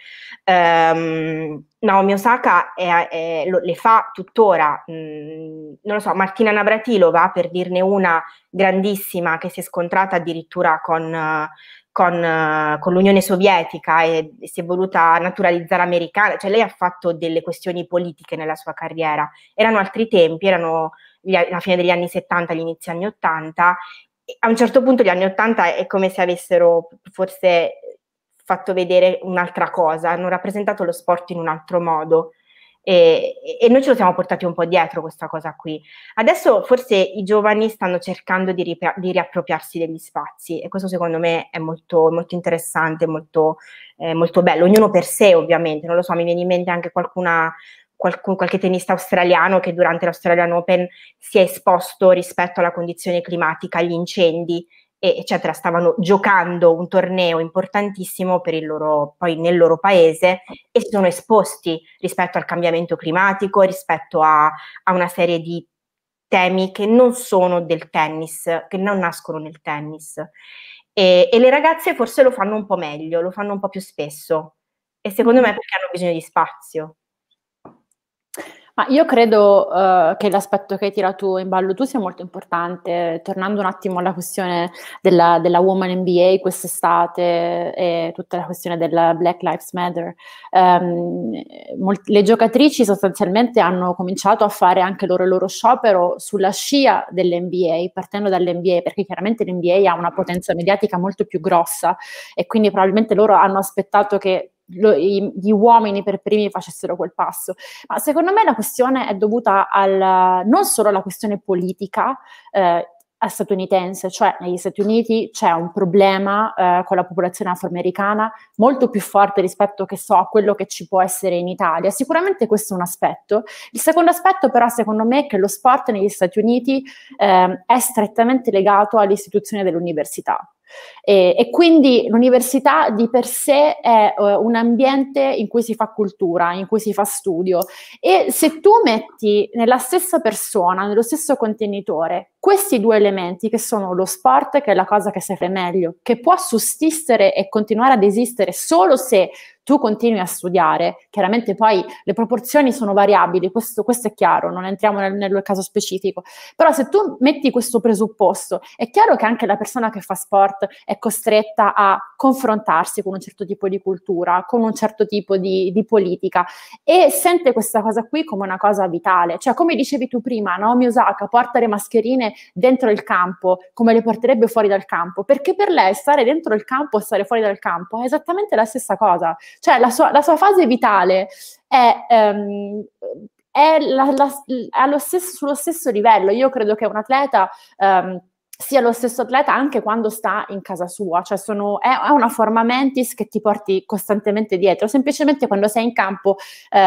Um, Naomi Osaka è, è, lo, le fa tuttora, mh, mm, non lo so, Martina Navratilova, per dirne una grandissima, che si è scontrata addirittura con, con, con, l'Unione Sovietica e, e, si è voluta naturalizzare americana, cioè lei ha fatto delle questioni politiche nella sua carriera, erano altri tempi, erano la fine degli anni 70, gli inizi anni 80, a un certo punto gli anni 80 è come se avessero forse fatto vedere un'altra cosa, hanno rappresentato lo sport in un altro modo. E, e, noi ce lo siamo portati un po' dietro questa cosa qui. Adesso forse i giovani stanno cercando di, ri, di riappropriarsi degli spazi e questo secondo me è molto, molto interessante, molto, eh, molto bello, ognuno per sé ovviamente, non lo so, mi viene in mente anche qualcuna qualcun, qualche tennista australiano che durante l'Australian Open si è esposto rispetto alla condizione climatica, agli incendi, eccetera, stavano giocando un torneo importantissimo per il loro, poi nel loro paese e si sono esposti rispetto al cambiamento climatico, rispetto a, a una serie di temi che non sono del tennis, che non nascono nel tennis. E, e le ragazze forse lo fanno un po' meglio, lo fanno un po' più spesso e secondo me perché hanno bisogno di spazio. Ma io credo uh, che l'aspetto che hai tirato in ballo tu sia molto importante. Tornando un attimo alla questione della, della Woman NBA quest'estate e tutta la questione del Black Lives Matter, um, ehm, mol- le giocatrici sostanzialmente hanno cominciato a fare anche loro il loro sciopero sulla scia dell'NBA, partendo dall'NBA, perché chiaramente l'NBA ha una potenza mediatica molto più grossa e quindi probabilmente loro hanno aspettato che lo, i, gli uomini per primi facessero quel passo. Ma secondo me la questione è dovuta al, non solo alla questione politica, eh, statunitense, cioè negli Stati Uniti c'è un problema eh, con la popolazione afroamericana molto più forte rispetto che so a quello che ci può essere in Italia. Sicuramente questo è un aspetto. Il secondo aspetto però secondo me è che lo sport negli Stati Uniti eh, è strettamente legato all'istituzione dell'università. E, e, quindi l'università di per sé è uh, un ambiente in cui si fa cultura, in cui si fa studio. E se tu metti nella stessa persona, nello stesso contenitore, questi due elementi che sono lo sport, che è la cosa che serve meglio, che può sussistere e continuare ad esistere solo se tu continui a studiare, chiaramente poi le proporzioni sono variabili, questo, questo è chiaro, non entriamo nel, nel, caso specifico, però se tu metti questo presupposto, è chiaro che anche la persona che fa sport è costretta a confrontarsi con un certo tipo di cultura, con un certo tipo di, di politica e sente questa cosa qui come una cosa vitale, cioè come dicevi tu prima, Naomi Osaka porta le mascherine dentro il campo come le porterebbe fuori dal campo, perché per lei stare dentro il campo o stare fuori dal campo è esattamente la stessa cosa, cioè la sua, la sua fase vitale è, um, è la, la, allo stesso, sullo stesso livello. Io credo che un atleta... Um, sia lo stesso atleta anche quando sta in casa sua, cioè sono, è, è, una forma mentis che ti porti costantemente dietro, semplicemente quando sei in campo eh,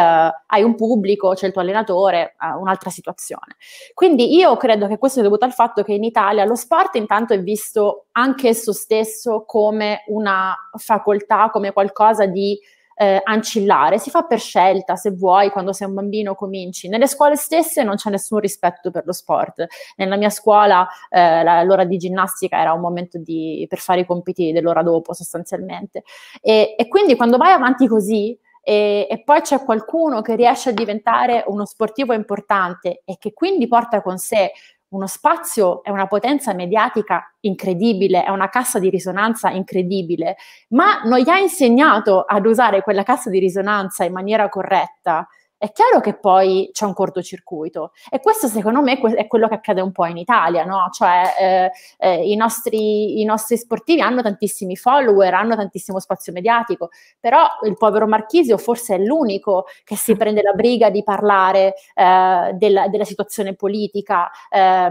hai un pubblico, c'è il tuo allenatore, eh, un'altra situazione. Quindi io credo che questo è dovuto al fatto che in Italia lo sport intanto è visto anche esso stesso come una facoltà, come qualcosa di eh, ancillare, si fa per scelta, se vuoi, quando sei un bambino cominci. Nelle scuole stesse non c'è nessun rispetto per lo sport. Nella mia scuola eh, la, l'ora di ginnastica era un momento di, per fare i compiti dell'ora dopo sostanzialmente. E, e quindi quando vai avanti così, e, e, poi c'è qualcuno che riesce a diventare uno sportivo importante e che quindi porta con sé uno spazio è una potenza mediatica incredibile, è una cassa di risonanza incredibile, ma non gli ha insegnato ad usare quella cassa di risonanza in maniera corretta è chiaro che poi c'è un cortocircuito e questo secondo me è quello che accade un po' in Italia, no? Cioè eh, eh, i, nostri, i, nostri, sportivi hanno tantissimi follower, hanno tantissimo spazio mediatico, però il povero Marchisio forse è l'unico che si mm. prende la briga di parlare eh, della, della, situazione politica. Eh,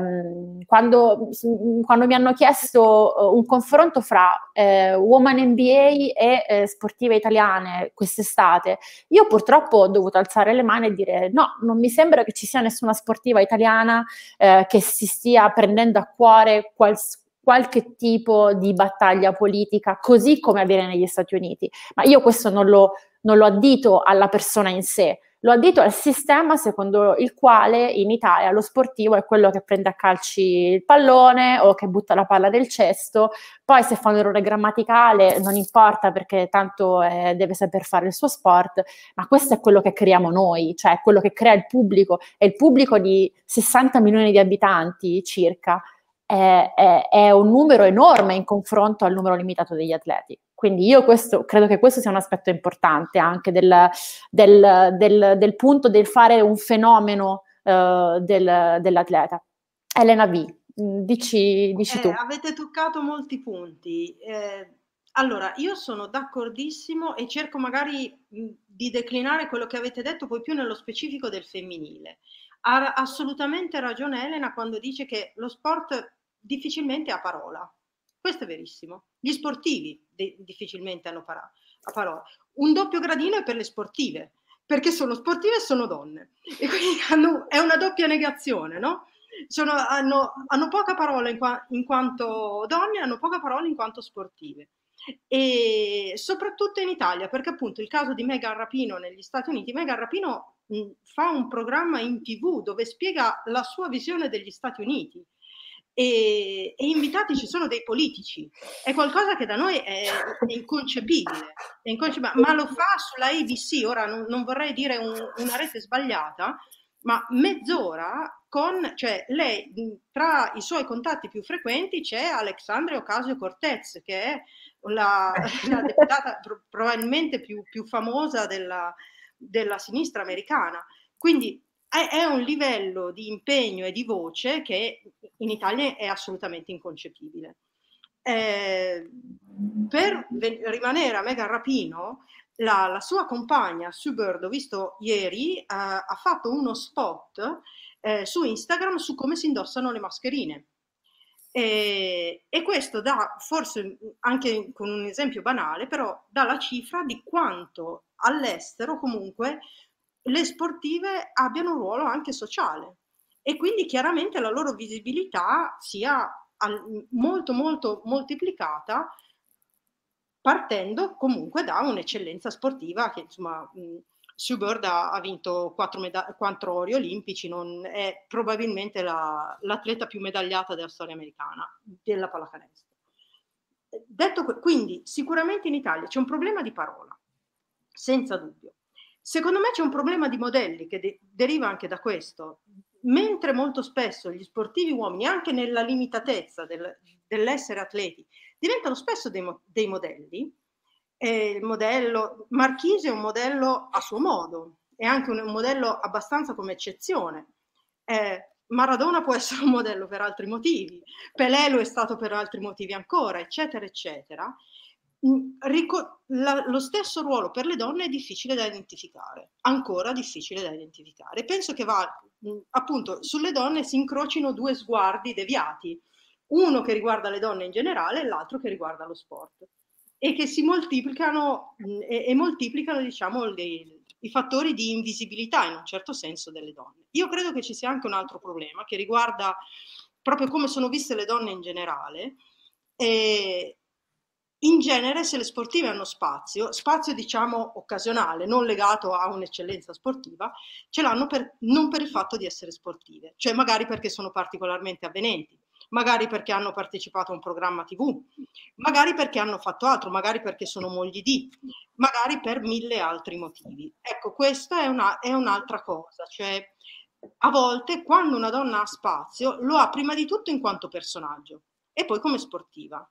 Quando, mm, quando, mi hanno chiesto eh, un confronto fra eh, Woman NBA e eh, sportive italiane quest'estate, io purtroppo ho dovuto alzare le mani e dire no, non mi sembra che ci sia nessuna sportiva italiana eh, che si stia prendendo a cuore quals- qualche tipo di battaglia politica, così come avviene negli Stati Uniti. Ma io questo non lo, non lo addito alla persona in sé, lo addito al sistema secondo il quale in Italia lo sportivo è quello che prende a calci il pallone o che butta la palla nel cesto, poi se fa un errore grammaticale non importa perché tanto eh, deve saper fare il suo sport, ma questo è quello che creiamo noi, cioè quello che crea il pubblico e il pubblico di 60 milioni di abitanti circa è, è, è un numero enorme in confronto al numero limitato degli atleti. Quindi io questo, credo che questo sia un aspetto importante anche del, del, del, del punto del fare un fenomeno uh, dell'atleta. Elena V, dici, dici eh, tu. Avete toccato molti punti. Eh, allora, io sono d'accordissimo e cerco magari di declinare quello che avete detto poi più nello specifico del femminile. Ha assolutamente ragione Elena quando dice che lo sport difficilmente ha parola. Questo è verissimo. Gli sportivi de- difficilmente hanno par- a parola. Un doppio gradino è per le sportive, perché sono sportive e sono donne. E quindi hanno, è una doppia negazione, no? Sono, hanno, hanno, poca parola in, qua, in quanto donne, hanno poca parola in quanto sportive e soprattutto in Italia, perché appunto il caso di Megan Rapino negli Stati Uniti, Megan Rapino mh, fa un programma in tv dove spiega la sua visione degli Stati Uniti e, e, invitati ci sono dei politici. È qualcosa che da noi è, è inconcepibile, è inconcepibile. ma lo fa sulla ABC, ora non, non vorrei dire un, una rete sbagliata, ma mezz'ora con, cioè lei, tra i suoi contatti più frequenti c'è Alexandria Ocasio Cortez, che è la, la deputata probabilmente più, più famosa della, della sinistra americana. Quindi è, un livello di impegno e di voce che in Italia è assolutamente inconcepibile. Eh, per rimanere a Megan Rapino, la, la sua compagna Sue Bird, ho visto ieri, eh, ha fatto uno spot eh, su Instagram su come si indossano le mascherine. E, e, questo dà, forse anche con un esempio banale, però dà la cifra di quanto all'estero comunque le sportive abbiano un ruolo anche sociale e quindi chiaramente la loro visibilità sia molto molto moltiplicata partendo comunque da un'eccellenza sportiva che insomma Subird ha, ha vinto quattro, meda- quattro ori olimpici, non è probabilmente la, l'atleta più medagliata della storia americana della pallacanestro. Detto que- quindi sicuramente in Italia c'è un problema di parola, senza dubbio. Secondo me c'è un problema di modelli che de- deriva anche da questo. Mentre molto spesso gli sportivi uomini, anche nella limitatezza del, dell'essere atleti, diventano spesso dei, mo- dei modelli, eh, il modello Marchisi è un modello a suo modo, è anche un, un modello abbastanza come eccezione. Eh, Maradona può essere un modello per altri motivi, Pelé lo è stato per altri motivi ancora, eccetera, eccetera la, lo stesso ruolo per le donne è difficile da identificare, ancora difficile da identificare. Penso che va, mm, appunto, sulle donne si incrocino due sguardi deviati, uno che riguarda le donne in generale e l'altro che riguarda lo sport, e che si moltiplicano mm, e, e moltiplicano, diciamo, dei, i fattori di invisibilità in un certo senso delle donne. Io credo che ci sia anche un altro problema che riguarda proprio come sono viste le donne in generale. E, in genere se le sportive hanno spazio, spazio diciamo occasionale, non legato a un'eccellenza sportiva, ce l'hanno per, non per il fatto di essere sportive, cioè magari perché sono particolarmente avvenenti, magari perché hanno partecipato a un programma tv, magari perché hanno fatto altro, magari perché sono mogli di, magari per mille altri motivi. Ecco, questa è, una, è un'altra cosa, cioè a volte quando una donna ha spazio lo ha prima di tutto in quanto personaggio e poi come sportiva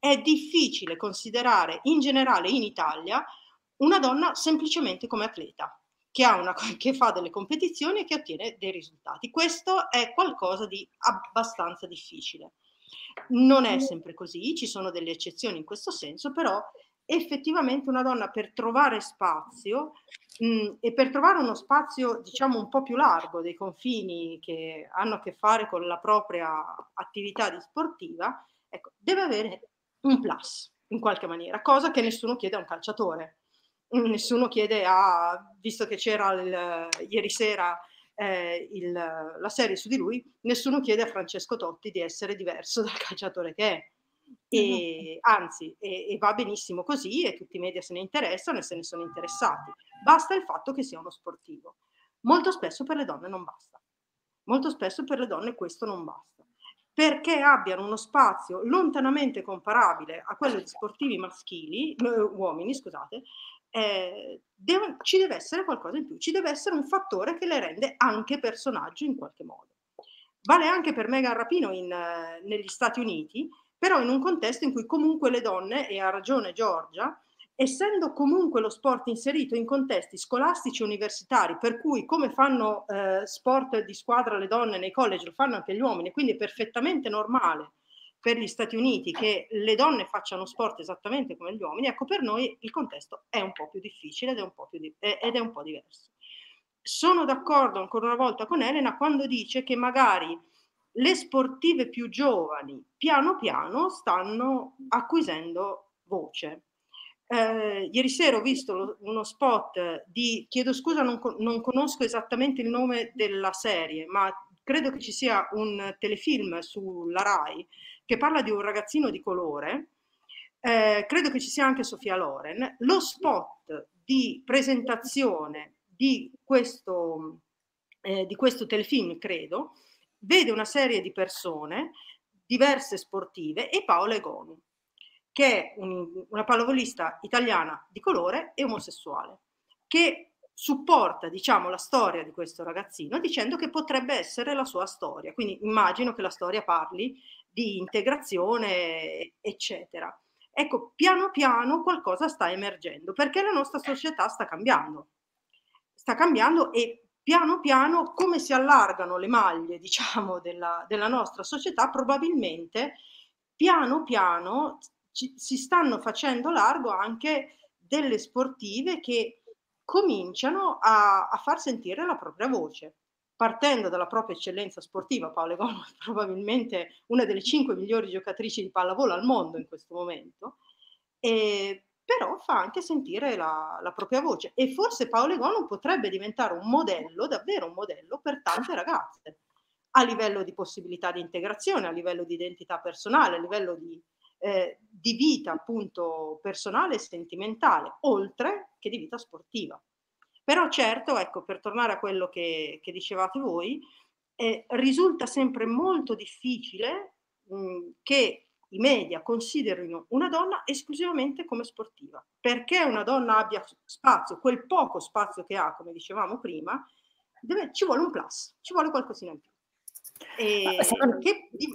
è difficile considerare in generale in Italia una donna semplicemente come atleta. Che, una, che, fa delle competizioni e che ottiene dei risultati. Questo è qualcosa di abbastanza difficile. Non è sempre così, ci sono delle eccezioni in questo senso, però effettivamente una donna per trovare spazio mh, mm, e per trovare uno spazio diciamo un po' più largo dei confini che hanno a che fare con la propria attività di sportiva, ecco, deve avere un plus in qualche maniera, cosa che nessuno chiede a un calciatore. Nessuno chiede a, visto che c'era il, ieri sera eh, il, la serie su di lui, nessuno chiede a Francesco Totti di essere diverso dal calciatore che è. E, mhm. anzi, e, e va benissimo così e tutti i media se ne interessano e se ne sono interessati. Basta il fatto che sia uno sportivo. Molto spesso per le donne non basta. Molto spesso per le donne questo non basta perché abbiano uno spazio lontanamente comparabile a quello di sportivi maschili, eh, uomini, scusate, eh, deve, ci deve essere qualcosa in più, ci deve essere un fattore che le rende anche personaggio in qualche modo. Vale anche per Megan Rapino in, eh, negli Stati Uniti, però in un contesto in cui comunque le donne, e ha ragione Giorgia, essendo comunque lo sport inserito in contesti scolastici e universitari, per cui come fanno eh, sport di squadra le donne nei college, lo fanno anche gli uomini, quindi è perfettamente normale per gli Stati Uniti che le donne facciano sport esattamente come gli uomini, ecco per noi il contesto è un po' più difficile ed è un po, di, ed è un po diverso. Sono d'accordo ancora una volta con Elena quando dice che magari le sportive più giovani piano piano stanno acquisendo voce eh, ieri sera ho visto lo, uno spot di, chiedo scusa, non, non conosco esattamente il nome della serie, ma credo che ci sia un telefilm sulla RAI che parla di un ragazzino di colore, eh, credo che ci sia anche Sofia Loren, lo spot di presentazione di questo, eh, di questo telefilm, credo, vede una serie di persone, diverse sportive, e Paola Egonu che è un, una pallavolista italiana di colore e omosessuale, che supporta diciamo, la storia di questo ragazzino dicendo che potrebbe essere la sua storia. Quindi immagino che la storia parli di integrazione, eccetera. Ecco, piano piano qualcosa sta emergendo perché la nostra società sta cambiando. Sta cambiando e piano piano come si allargano le maglie, diciamo, della, della nostra società, probabilmente piano piano ci, si stanno facendo largo anche delle sportive che cominciano a, a far sentire la propria voce partendo dalla propria eccellenza sportiva, Paola Gomo è probabilmente una delle cinque migliori giocatrici di pallavolo al mondo in questo momento, e, però fa anche sentire la, la propria voce e forse Paola Gomo potrebbe diventare un modello, davvero un modello per tante ragazze, a livello di possibilità di integrazione, a livello di identità personale, a livello di, eh, di vita appunto personale e sentimentale, oltre che di vita sportiva. Però certo, ecco, per tornare a quello che, che dicevate voi, eh, risulta sempre molto difficile mh, che i media considerino una donna esclusivamente come sportiva. Perché una donna abbia spazio, quel poco spazio che ha, come dicevamo prima, deve, ci vuole un plus, ci vuole qualcosina in più. E, che, di,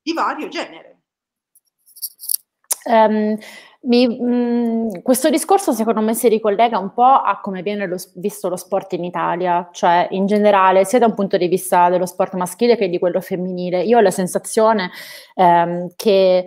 di vario genere Um, mi, mh, mm, questo discorso secondo me si ricollega un po' a come viene lo, visto lo sport in Italia, cioè in generale sia da un punto di vista dello sport maschile che di quello femminile. Io ho la sensazione ehm, che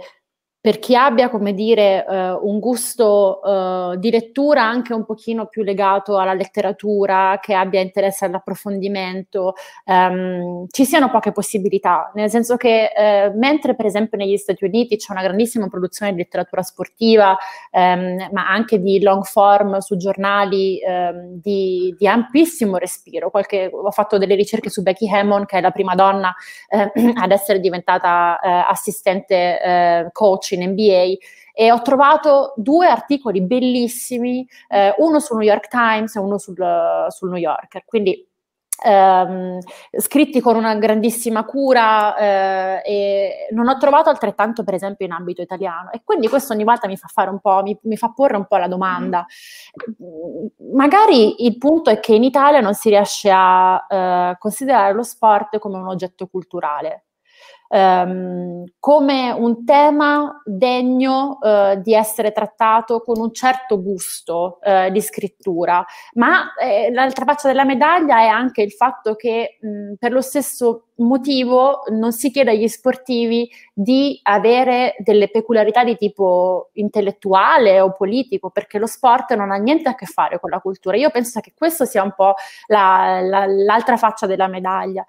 per chi abbia, come dire, eh, un gusto eh, di lettura anche un pochino più legato alla letteratura, che abbia interesse all'approfondimento, ehm, ci siano poche possibilità, nel senso che eh, mentre per esempio negli Stati Uniti c'è una grandissima produzione di letteratura sportiva, ehm, ma anche di long form su giornali ehm, di, di, ampissimo respiro, Qualche, ho fatto delle ricerche su Becky Hammond, che è la prima donna ehm, ad essere diventata eh, assistente eh, coach in MBA e ho trovato due articoli bellissimi, eh, uno sul New York Times e uno sul, sul New Yorker. Quindi Ehm, scritti con una grandissima cura eh, e non ho trovato altrettanto per esempio in ambito italiano e quindi questo ogni volta mi fa fare un po', mi, mi fa porre un po' la domanda. Mm. Magari il punto è che in Italia non si riesce a eh, considerare lo sport come un oggetto culturale ehm, come un tema degno eh, di essere trattato con un certo gusto eh, di scrittura. Ma eh, l'altra faccia della medaglia è anche il fatto che mh, mm, per lo stesso motivo non si chiede agli sportivi di avere delle peculiarità di tipo intellettuale o politico, perché lo sport non ha niente a che fare con la cultura. Io penso che questo sia un po' la, la, l'altra faccia della medaglia.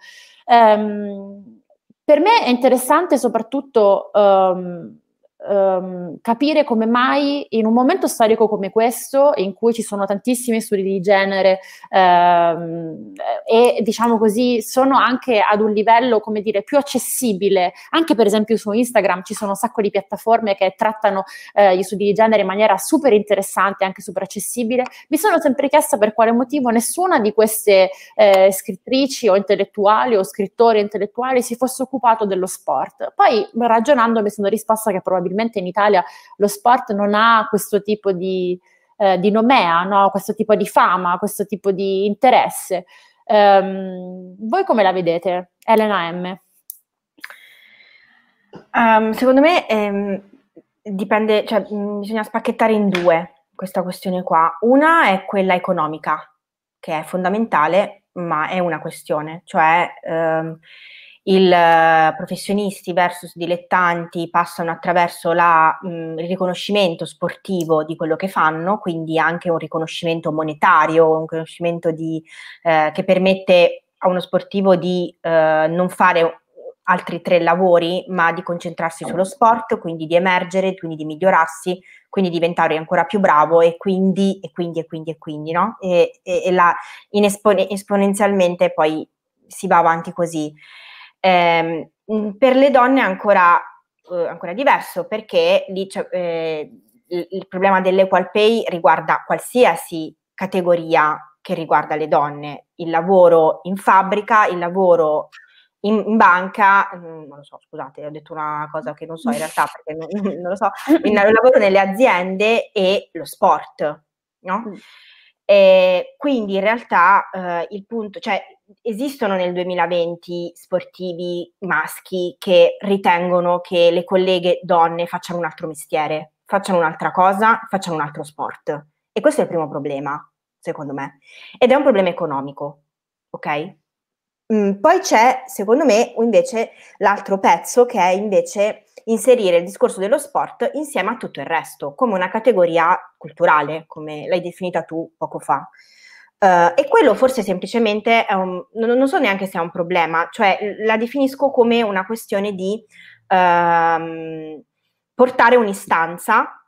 Um, per me è interessante soprattutto um, um, capire come mai in un momento storico come questo, in cui ci sono tantissimi studi di genere um, e diciamo così sono anche ad un livello come dire più accessibile, anche per esempio su Instagram ci sono un sacco di piattaforme che trattano eh, gli studi di genere in maniera super interessante, anche super accessibile, mi sono sempre chiesta per quale motivo nessuna di queste eh, scrittrici o intellettuali o scrittori intellettuali si fosse occupato dello sport. Poi ragionando mi sono risposta che probabilmente probabilmente in Italia lo sport non ha questo tipo di, eh, di nomea, no? questo tipo di fama, questo tipo di interesse. Um, voi come la vedete, Elena M? Um, secondo me ehm, dipende, cioè, bisogna spacchettare in due questa questione qua. Una è quella economica, che è fondamentale, ma è una questione, cioè ehm, il eh, professionisti versus dilettanti passano attraverso la, mh, il riconoscimento sportivo di quello che fanno, quindi anche un riconoscimento monetario, un riconoscimento di, eh, che permette a uno sportivo di eh, non fare altri tre lavori, ma di concentrarsi sullo sport, quindi di emergere, quindi di migliorarsi, quindi diventare ancora più bravo e quindi, e quindi, e quindi, e quindi, no? E, e, e la, espone, esponenzialmente poi si va avanti così. Eh, per le donne è ancora, eh, ancora diverso perché lì eh, il, il, problema dell'equal pay riguarda qualsiasi categoria che riguarda le donne, il lavoro in fabbrica, il lavoro in, in banca, mm, non lo so, scusate, ho detto una cosa che non so in realtà perché non, non lo so, il lavoro nelle aziende e lo sport, no? Mm. E quindi in realtà eh, il punto, cioè esistono nel 2020 sportivi maschi che ritengono che le colleghe donne facciano un altro mestiere, facciano un'altra cosa, facciano un altro sport. E questo è il primo problema, secondo me. Ed è un problema economico, ok? Mm, poi c'è, secondo me, invece l'altro pezzo che è invece inserire il discorso dello sport insieme a tutto il resto, come una categoria culturale, come l'hai definita tu poco fa. Uh, e quello forse semplicemente un, non, non, so neanche se è un problema, cioè la definisco come una questione di uh, portare un'istanza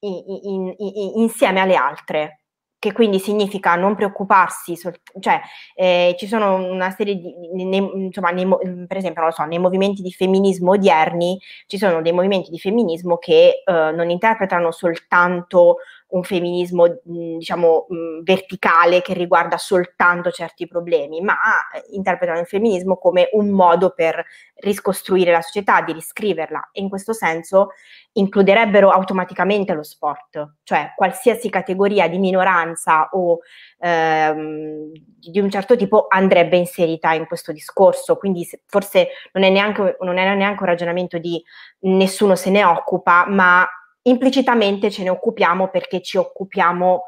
in, in, in, insieme alle altre, che quindi significa non preoccuparsi, cioè eh, ci sono una serie di, ne, insomma, nei, per esempio, non lo so, nei movimenti di femminismo odierni ci sono dei movimenti di femminismo che eh, non interpretano soltanto un femminismo diciamo verticale che riguarda soltanto certi problemi, ma eh, interpretano il femminismo come un modo per riscostruire la società, di riscriverla e in questo senso includerebbero automaticamente lo sport, cioè qualsiasi categoria di minoranza o ehm, di un certo tipo andrebbe inserita in questo discorso, quindi forse non è neanche, non è neanche un ragionamento di nessuno se ne occupa, ma implicitamente ce ne occupiamo perché ci occupiamo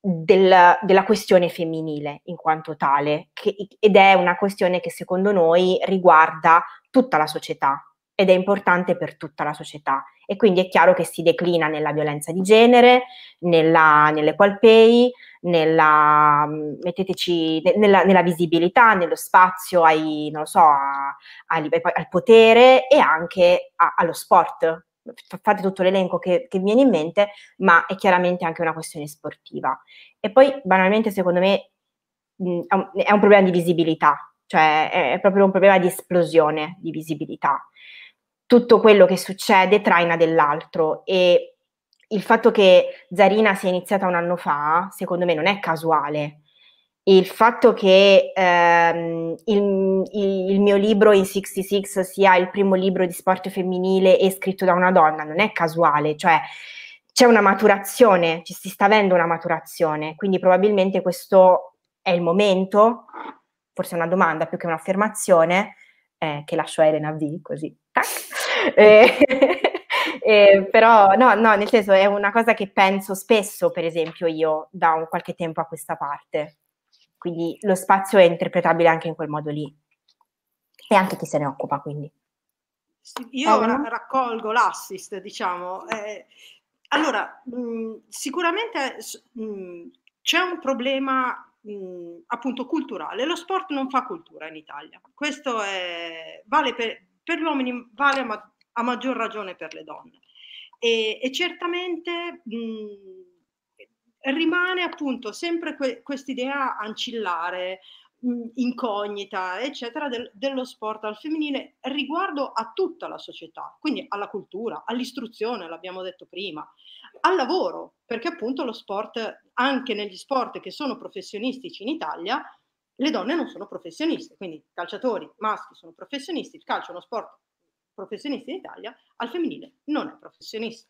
del, della questione femminile in quanto tale che, ed è una questione che secondo noi riguarda tutta la società ed è importante per tutta la società e quindi è chiaro che si declina nella violenza di genere, nella, nelle qualpei, nella, nella, nella, visibilità, nello spazio ai, so, a, a, al potere e anche a, allo sport, fate tutto l'elenco che, che viene in mente, ma è chiaramente anche una questione sportiva. E poi banalmente secondo me mh, mhmm, è un problema di visibilità, cioè è proprio un problema di esplosione di visibilità. Tutto quello che succede traina dell'altro e il fatto che Zarina sia iniziata un anno fa, secondo me non è casuale, il fatto che ehm, il, il, il, mio libro in 66 sia il primo libro di sport femminile e scritto da una donna non è casuale, cioè c'è una maturazione, ci si sta avendo una maturazione, quindi probabilmente questo è il momento, forse è una domanda più che un'affermazione, eh, che lascio a Elena V così, Eh, eh, però no, no, nel senso è una cosa che penso spesso, per esempio, io da un qualche tempo a questa parte quindi lo spazio è interpretabile anche in quel modo lì e anche chi se ne occupa quindi. io ra- raccolgo l'assist, diciamo. Eh, allora, mh, mm, sicuramente mh, mm, c'è un problema mh, mm, appunto culturale. Lo sport non fa cultura in Italia. Questo è, vale per, per, gli uomini, vale a, ma- a, maggior ragione per le donne. E, e certamente rimane appunto sempre que- quest'idea ancillare, mh, mm, incognita, eccetera, del- dello sport al femminile riguardo a tutta la società, quindi alla cultura, all'istruzione, l'abbiamo detto prima, al lavoro, perché appunto lo sport, anche negli sport che sono professionistici in Italia, le donne non sono professioniste, quindi calciatori maschi sono professionisti, il calcio è uno sport professionista in Italia, al femminile non è professionista.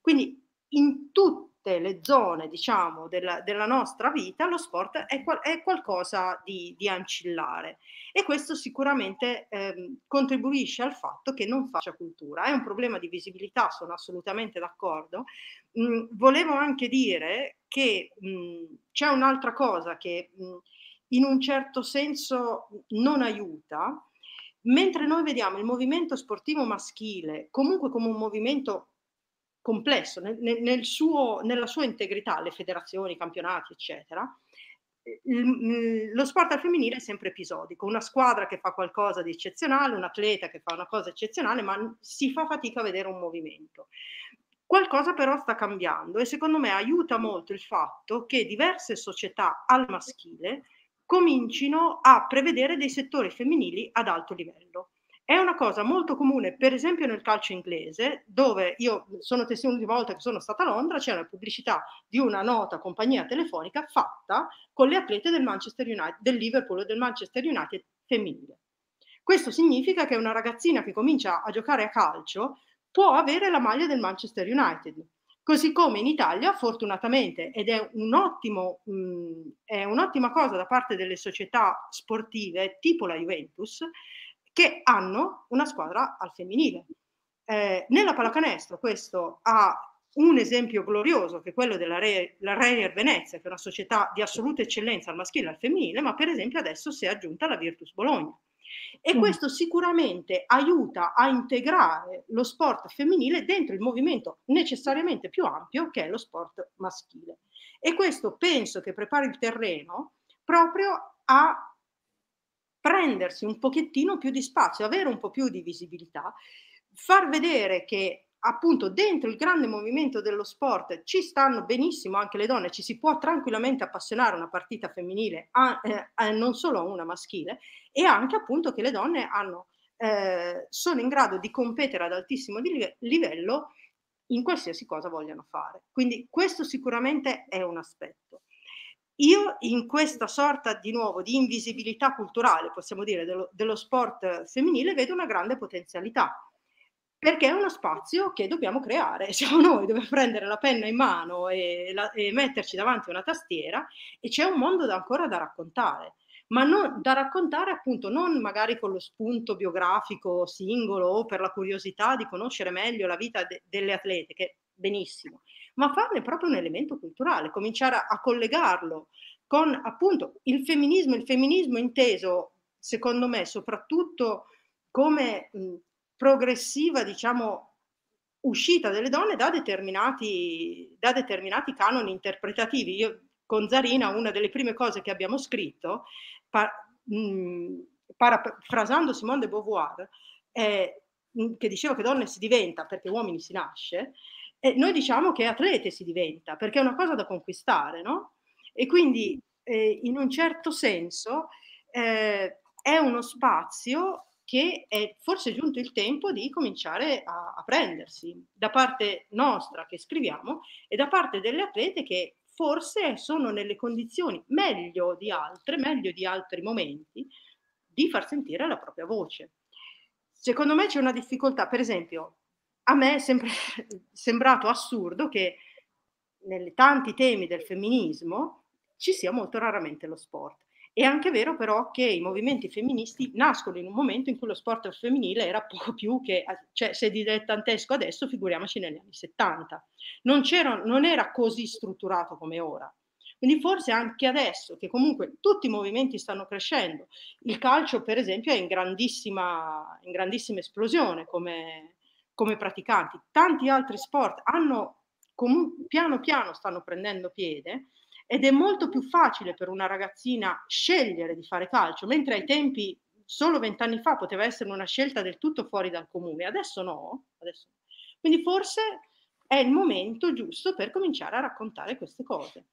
Quindi in tutte le zone, diciamo, della, della nostra vita, lo sport è, qual- è qualcosa di, di, ancillare e questo sicuramente ehm, contribuisce al fatto che non faccia cultura. È un problema di visibilità, sono assolutamente d'accordo. Mm, volevo anche dire che mh, mm, c'è un'altra cosa che mh, mm, in un certo senso non aiuta. Mentre noi vediamo il movimento sportivo maschile comunque come un movimento complesso, nel, nel suo, nella sua integrità, le federazioni, i campionati, eccetera, il, mm, lo sport al femminile è sempre episodico, una squadra che fa qualcosa di eccezionale, un atleta che fa una cosa eccezionale, ma si fa fatica a vedere un movimento. Qualcosa però sta cambiando e secondo me aiuta molto il fatto che diverse società al maschile comincino a prevedere dei settori femminili ad alto livello. È una cosa molto comune, per esempio nel calcio inglese, dove io sono testimone di volta che sono stata a Londra, c'è una pubblicità di una nota compagnia telefonica fatta con le atlete del Manchester United, del Liverpool e del Manchester United femminile. Questo significa che una ragazzina che comincia a giocare a calcio può avere la maglia del Manchester United. Così come in Italia, fortunatamente, ed è, un ottimo, mh, mm, è un'ottima cosa da parte delle società sportive tipo la Juventus, che hanno una squadra al femminile. Eh, nella pallacanestro questo ha un esempio glorioso che è quello della Re- Reyer Venezia, che è una società di assoluta eccellenza al maschile e al femminile, ma per esempio adesso si è aggiunta la Virtus Bologna. E mm. questo sicuramente aiuta a integrare lo sport femminile dentro il movimento necessariamente più ampio che è lo sport maschile. E questo penso che prepari il terreno proprio a prendersi un pochettino più di spazio, avere un po' più di visibilità, far vedere che appunto dentro il grande movimento dello sport ci stanno benissimo anche le donne, ci si può tranquillamente appassionare una partita femminile, a, eh, a non solo a una maschile, e anche appunto che le donne hanno, eh, sono in grado di competere ad altissimo livello in qualsiasi cosa vogliano fare. Quindi questo sicuramente è un aspetto. Io in questa sorta di nuovo di invisibilità culturale, possiamo dire, dello, dello sport femminile vedo una grande potenzialità, perché è uno spazio che dobbiamo creare, siamo noi, dobbiamo prendere la penna in mano e, la, e metterci davanti una tastiera e c'è un mondo da, ancora da raccontare ma non, da raccontare appunto non magari con lo spunto biografico singolo o per la curiosità di conoscere meglio la vita de, delle atlete, che benissimo, ma farne proprio un elemento culturale, cominciare a, a collegarlo con appunto il femminismo, il femminismo inteso secondo me soprattutto come mh, progressiva, diciamo, uscita delle donne da determinati, da determinati canoni interpretativi. Io con Zarina una delle prime cose che abbiamo scritto, parafrasando Simone de Beauvoir, eh, che diceva che donne si diventa perché uomini si nasce, e noi diciamo che atlete si diventa, perché è una cosa da conquistare, no? E quindi eh, in un certo senso eh, è uno spazio che è forse giunto il tempo di cominciare a, a prendersi da parte nostra che scriviamo e da parte delle atlete che forse sono nelle condizioni meglio di altre, meglio di altri momenti, di far sentire la propria voce. Secondo me c'è una difficoltà, per esempio, a me è sempre sembrato assurdo che nei tanti temi del femminismo ci sia molto raramente lo sport. È anche vero però che i movimenti femministi nascono in un momento in cui lo sport femminile era poco più che, cioè se dilettantesco adesso, figuriamoci negli anni 70. Non, non era così strutturato come ora. Quindi forse anche adesso, che comunque tutti i movimenti stanno crescendo, il calcio per esempio è in grandissima, in grandissima esplosione come, come praticanti. Tanti altri sport hanno comunque piano piano stanno prendendo piede ed è molto più facile per una ragazzina scegliere di fare calcio, mentre ai tempi solo vent'anni fa poteva essere una scelta del tutto fuori dal comune, adesso no. Adesso no. Quindi forse è il momento giusto per cominciare a raccontare queste cose.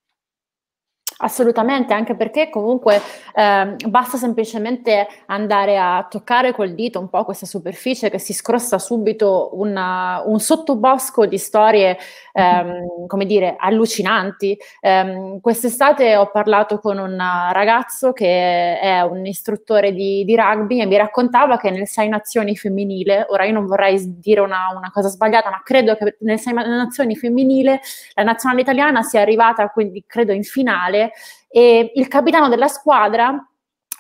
Assolutamente, anche perché comunque eh, basta semplicemente andare a toccare col dito un po' questa superficie che si scrossa subito una, un sottobosco di storie, ehm, mm-hmm. come dire, allucinanti. Eh, quest'estate ho parlato con un ragazzo che è un istruttore di, di, rugby e mi raccontava che nel Sei Nazioni femminile, ora io non vorrei dire una, una cosa sbagliata, ma credo che nel Sei Nazioni femminile la nazionale italiana sia arrivata, quindi credo in finale e il capitano della squadra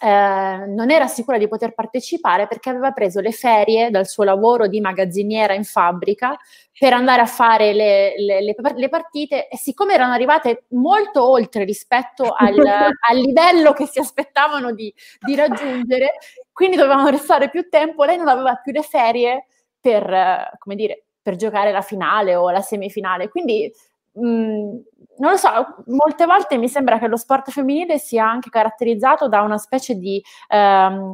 eh, non era sicura di poter partecipare perché aveva preso le ferie dal suo lavoro di magazziniera in fabbrica per andare a fare le, le, le, le partite e siccome erano arrivate molto oltre rispetto al, al livello che si aspettavano di, di, raggiungere, quindi dovevano restare più tempo, lei non aveva più le ferie per, come dire, per giocare la finale o la semifinale. Quindi Mm, non lo so, molte volte mi sembra che lo sport femminile sia anche caratterizzato da una specie di ehm,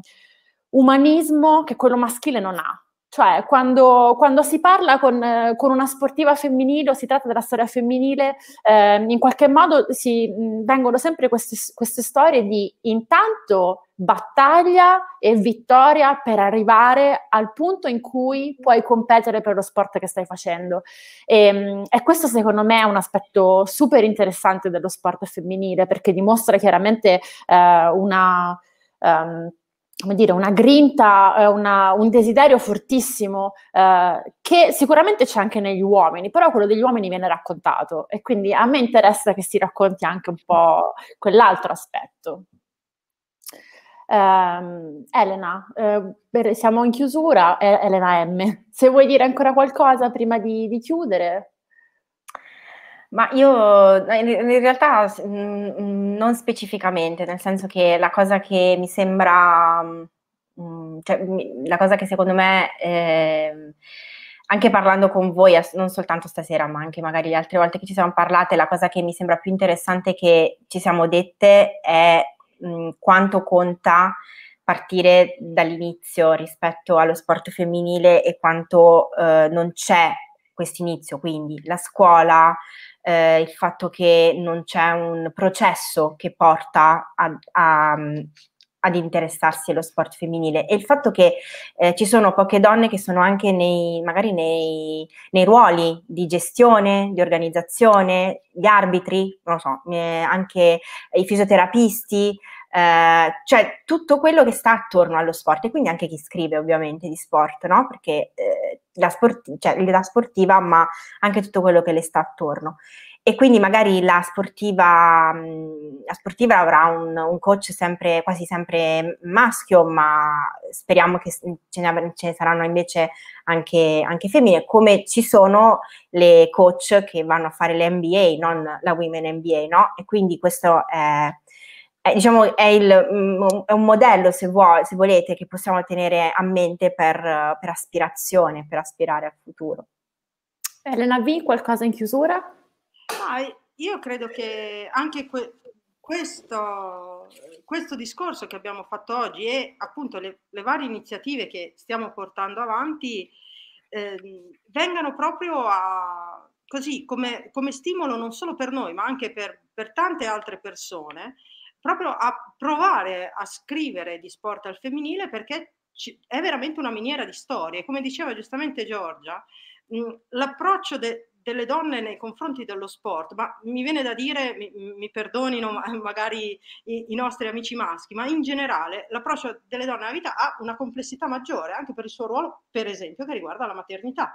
umanismo che quello maschile non ha. Cioè, quando, quando si parla con, con, una sportiva femminile o si tratta della storia femminile, eh, in qualche modo si, vengono sempre queste, queste storie di intanto battaglia e vittoria per arrivare al punto in cui puoi competere per lo sport che stai facendo. E, ehm, e, questo secondo me è un aspetto super interessante dello sport femminile perché dimostra chiaramente eh, una... Um, come dire, una grinta, eh, una, un desiderio fortissimo eh, che sicuramente c'è anche negli uomini, però quello degli uomini viene raccontato e quindi a me interessa che si racconti anche un po' quell'altro aspetto. Eh, Elena, eh, siamo in chiusura, eh, Elena M, se vuoi dire ancora qualcosa prima di, di chiudere. Ma io eh, in realtà mm, mm, non specificamente, nel senso che la cosa che mi sembra, mm, cioè, la cosa che secondo me, eh, anche parlando con voi, non soltanto stasera, ma anche magari le altre volte che ci siamo parlate, la cosa che mi sembra più interessante che ci siamo dette è mh, quanto conta partire dall'inizio rispetto allo sport femminile e quanto eh, non c'è questo inizio, quindi la scuola, eh, il fatto che non c'è un processo che porta a, a, mm, ad interessarsi allo sport femminile e il fatto che eh, ci sono poche donne che sono anche nei, magari nei, nei ruoli di gestione, di organizzazione, gli arbitri, non lo so, eh, anche i fisioterapisti, eh, cioè tutto quello che sta attorno allo sport e quindi anche chi scrive ovviamente di sport, no? Perché eh, la, sporti- cioè, la sportiva, ma anche tutto quello che le sta attorno e quindi magari la sportiva, mhmm, la sportiva avrà un, un coach sempre, quasi sempre maschio, ma speriamo che ce ne, ce ne saranno invece anche, anche, femmine, come ci sono le coach che vanno a fare le MBA, non la Women NBA, no? E quindi questo è è, eh, diciamo, è, il, mm, è un modello, se, vuoi, se, volete, che possiamo tenere a mente per, per aspirazione, per aspirare al futuro. Elena V, qualcosa in chiusura? Ah, io credo che anche que- questo, questo, discorso che abbiamo fatto oggi e appunto le, le varie iniziative che stiamo portando avanti eh, vengano proprio a, così come, come, stimolo non solo per noi ma anche per, per tante altre persone proprio a provare a scrivere di sport al femminile perché ci, è veramente una miniera di storie. Come diceva giustamente Giorgia, mh, l'approccio de, delle donne nei confronti dello sport, ma mi viene da dire, mi, mi perdonino magari i, i, nostri amici maschi, ma in generale l'approccio delle donne alla vita ha una complessità maggiore, anche per il suo ruolo, per esempio, che riguarda la maternità.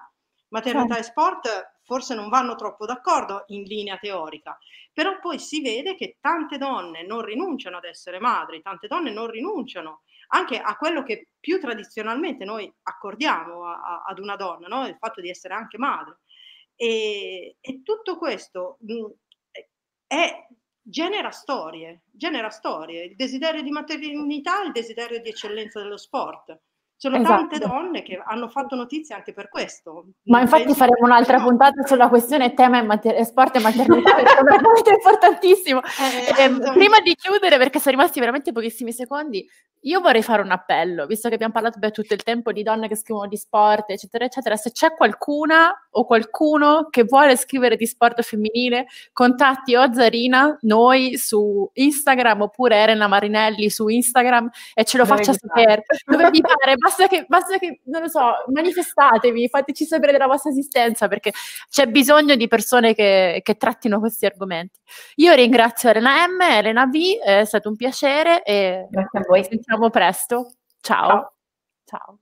Maternità sì. e certo. sport forse non vanno troppo d'accordo in linea teorica, però poi si vede che tante donne non rinunciano ad essere madri, tante donne non rinunciano anche a quello che più tradizionalmente noi accordiamo a, a, ad una donna, no? il fatto di essere anche madre. E, e tutto questo mh, è, genera storie, genera storie, il desiderio di maternità, il desiderio di eccellenza dello sport. Sono esatto. tante donne che hanno fatto notizie anche per questo. Ma infatti faremo un'altra no. puntata sulla questione tema e mater- sport e maternità, perché è molto punto importantissimo. Eh, eh, ehm, prima di chiudere, perché sono rimasti veramente pochissimi secondi, io vorrei fare un appello, visto che abbiamo parlato per tutto il tempo di donne che scrivono di sport, eccetera, eccetera. Se c'è qualcuna o qualcuno che vuole scrivere di sport femminile, contatti o Zarina, noi su Instagram, oppure Elena Marinelli su Instagram e ce lo Dove faccia sapere. Dove vi pare, basta che, basta che, non lo so, manifestatevi, fateci sapere della vostra esistenza perché c'è bisogno di persone che, che trattino questi argomenti. Io ringrazio Elena M, Elena V, è stato un piacere e Grazie a voi. ci sentiamo presto. Ciao. Ciao. Ciao.